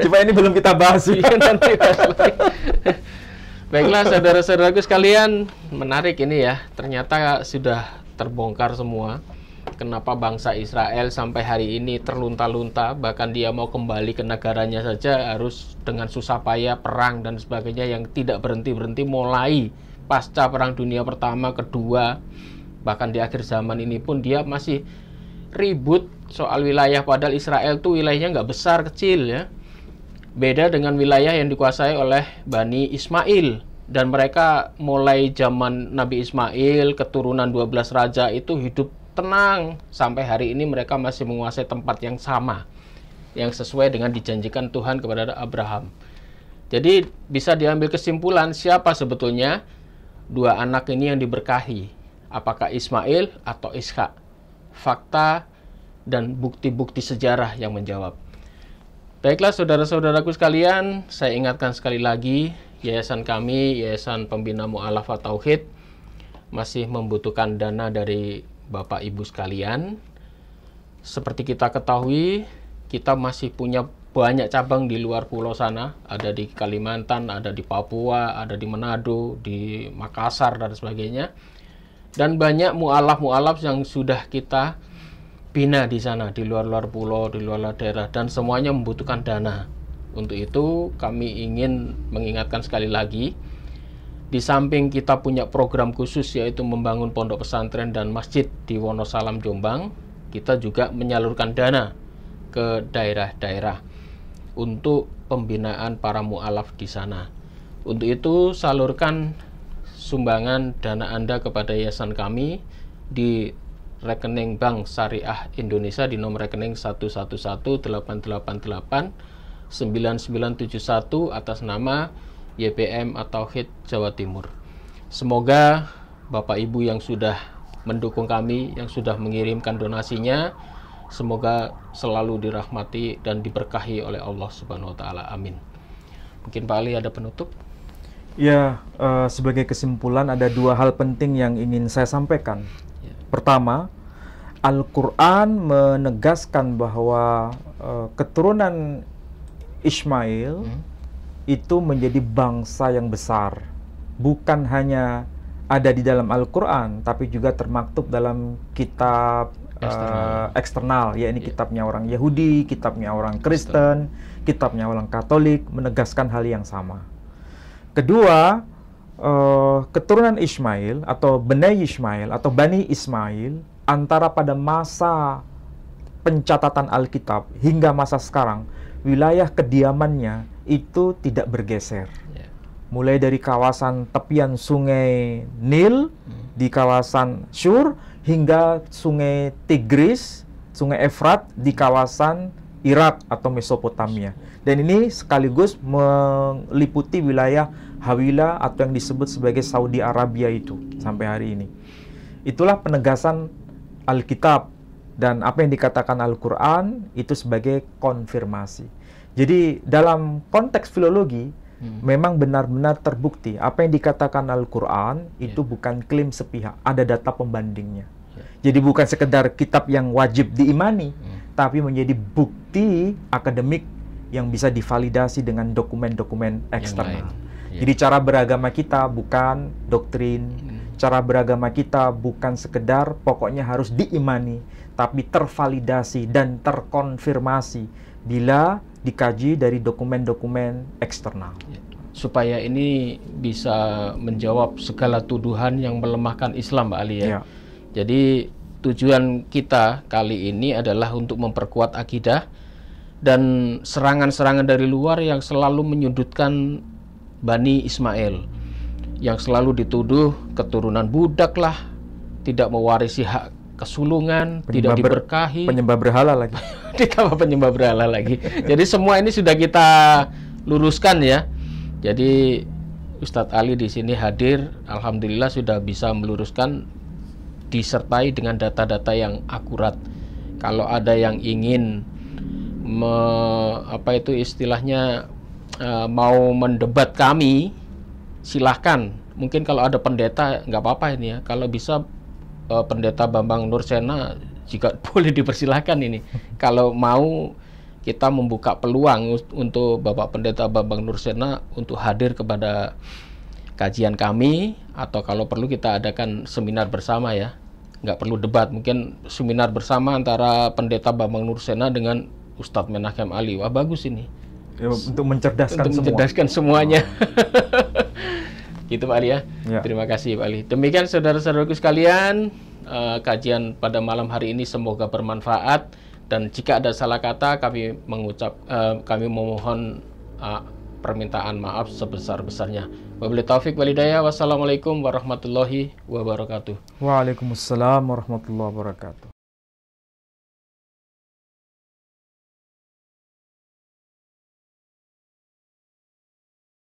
cuma iya. ini belum kita bahas ya. nanti baiklah saudara-saudaraku sekalian menarik ini ya ternyata sudah terbongkar semua kenapa bangsa Israel sampai hari ini terlunta-lunta bahkan dia mau kembali ke negaranya saja harus dengan susah payah perang dan sebagainya yang tidak berhenti-berhenti mulai pasca perang dunia pertama kedua bahkan di akhir zaman ini pun dia masih ribut soal wilayah padahal Israel tuh wilayahnya nggak besar kecil ya beda dengan wilayah yang dikuasai oleh Bani Ismail dan mereka mulai zaman Nabi Ismail keturunan 12 raja itu hidup tenang sampai hari ini mereka masih menguasai tempat yang sama yang sesuai dengan dijanjikan Tuhan kepada Abraham. Jadi bisa diambil kesimpulan siapa sebetulnya dua anak ini yang diberkahi, apakah Ismail atau Ishak. Fakta dan bukti-bukti sejarah yang menjawab. Baiklah saudara-saudaraku sekalian, saya ingatkan sekali lagi yayasan kami, Yayasan Pembina Mu'alafa Tauhid masih membutuhkan dana dari Bapak Ibu sekalian. Seperti kita ketahui, kita masih punya banyak cabang di luar pulau sana, ada di Kalimantan, ada di Papua, ada di Manado, di Makassar dan sebagainya. Dan banyak mualaf-mualaf yang sudah kita bina di sana di luar-luar pulau, di luar-luar daerah dan semuanya membutuhkan dana. Untuk itu kami ingin mengingatkan sekali lagi di samping kita punya program khusus yaitu membangun pondok pesantren dan masjid di Wonosalam Jombang, kita juga menyalurkan dana ke daerah-daerah untuk pembinaan para mualaf di sana. Untuk itu salurkan sumbangan dana Anda kepada yayasan kami di rekening Bank Syariah Indonesia di nomor rekening 111888 9971 atas nama YPM atau HIT Jawa Timur. Semoga Bapak Ibu yang sudah mendukung kami, yang sudah mengirimkan donasinya, semoga selalu dirahmati dan diberkahi oleh Allah Subhanahu wa taala. Amin. Mungkin Pak Ali ada penutup? Ya, uh, sebagai kesimpulan ada dua hal penting yang ingin saya sampaikan. Ya. Pertama, Al-Quran menegaskan bahwa uh, keturunan Ismail hmm itu menjadi bangsa yang besar. Bukan hanya ada di dalam Al-Quran, tapi juga termaktub dalam kitab eh, eksternal, uh, eksternal ya ini kitabnya orang Yahudi, kitabnya orang Kristen, kitabnya orang Katolik, menegaskan hal yang sama. Kedua, uh, keturunan Ismail atau Bani Ismail atau Bani Ismail antara pada masa pencatatan Alkitab hingga masa sekarang wilayah kediamannya itu tidak bergeser. Ya. Mulai dari kawasan tepian sungai Nil hmm. di kawasan Syur hingga sungai Tigris, sungai Efrat di kawasan Irak atau Mesopotamia. Dan ini sekaligus meliputi wilayah Hawila atau yang disebut sebagai Saudi Arabia itu sampai hari ini. Itulah penegasan Alkitab dan apa yang dikatakan Al-Quran itu sebagai konfirmasi. Jadi dalam konteks filologi, hmm. memang benar-benar terbukti apa yang dikatakan Al-Quran itu yeah. bukan klaim sepihak, ada data pembandingnya. Yeah. Jadi bukan sekedar kitab yang wajib diimani, hmm. tapi menjadi bukti akademik yang bisa divalidasi dengan dokumen-dokumen eksternal. Yeah. Jadi cara beragama kita bukan doktrin, hmm. cara beragama kita bukan sekedar pokoknya harus diimani, tapi tervalidasi dan terkonfirmasi bila dikaji dari dokumen-dokumen eksternal. Ya. Supaya ini bisa menjawab segala tuduhan yang melemahkan Islam, Mbak Ali ya. ya. Jadi tujuan kita kali ini adalah untuk memperkuat akidah dan serangan-serangan dari luar yang selalu menyudutkan Bani Ismail yang selalu dituduh keturunan budak lah, tidak mewarisi hak kesulungan, penyembah tidak diberkahi, penyembah berhala lagi. Ditambah penyembah berhala lagi. Jadi semua ini sudah kita luruskan ya. Jadi Ustadz Ali di sini hadir, alhamdulillah sudah bisa meluruskan disertai dengan data-data yang akurat. Kalau ada yang ingin me, apa itu istilahnya e, mau mendebat kami, silahkan. Mungkin kalau ada pendeta nggak apa-apa ini ya. Kalau bisa uh, pendeta Bambang Nursena jika boleh dipersilahkan ini kalau mau kita membuka peluang untuk Bapak Pendeta Bambang Nursena untuk hadir kepada kajian kami atau kalau perlu kita adakan seminar bersama ya nggak perlu debat mungkin seminar bersama antara Pendeta Bambang Nursena dengan Ustadz Menakem Ali wah bagus ini ya, untuk mencerdaskan untuk mencerdaskan semua. semuanya oh. Gitu Pak Ali ya. ya. Terima kasih Pak Ali. Demikian saudara-saudaraku sekalian, uh, kajian pada malam hari ini semoga bermanfaat dan jika ada salah kata kami mengucap uh, kami memohon uh, permintaan maaf sebesar-besarnya. Wabillahi taufik walidaya. Wassalamualaikum warahmatullahi wabarakatuh. Waalaikumsalam warahmatullahi wabarakatuh.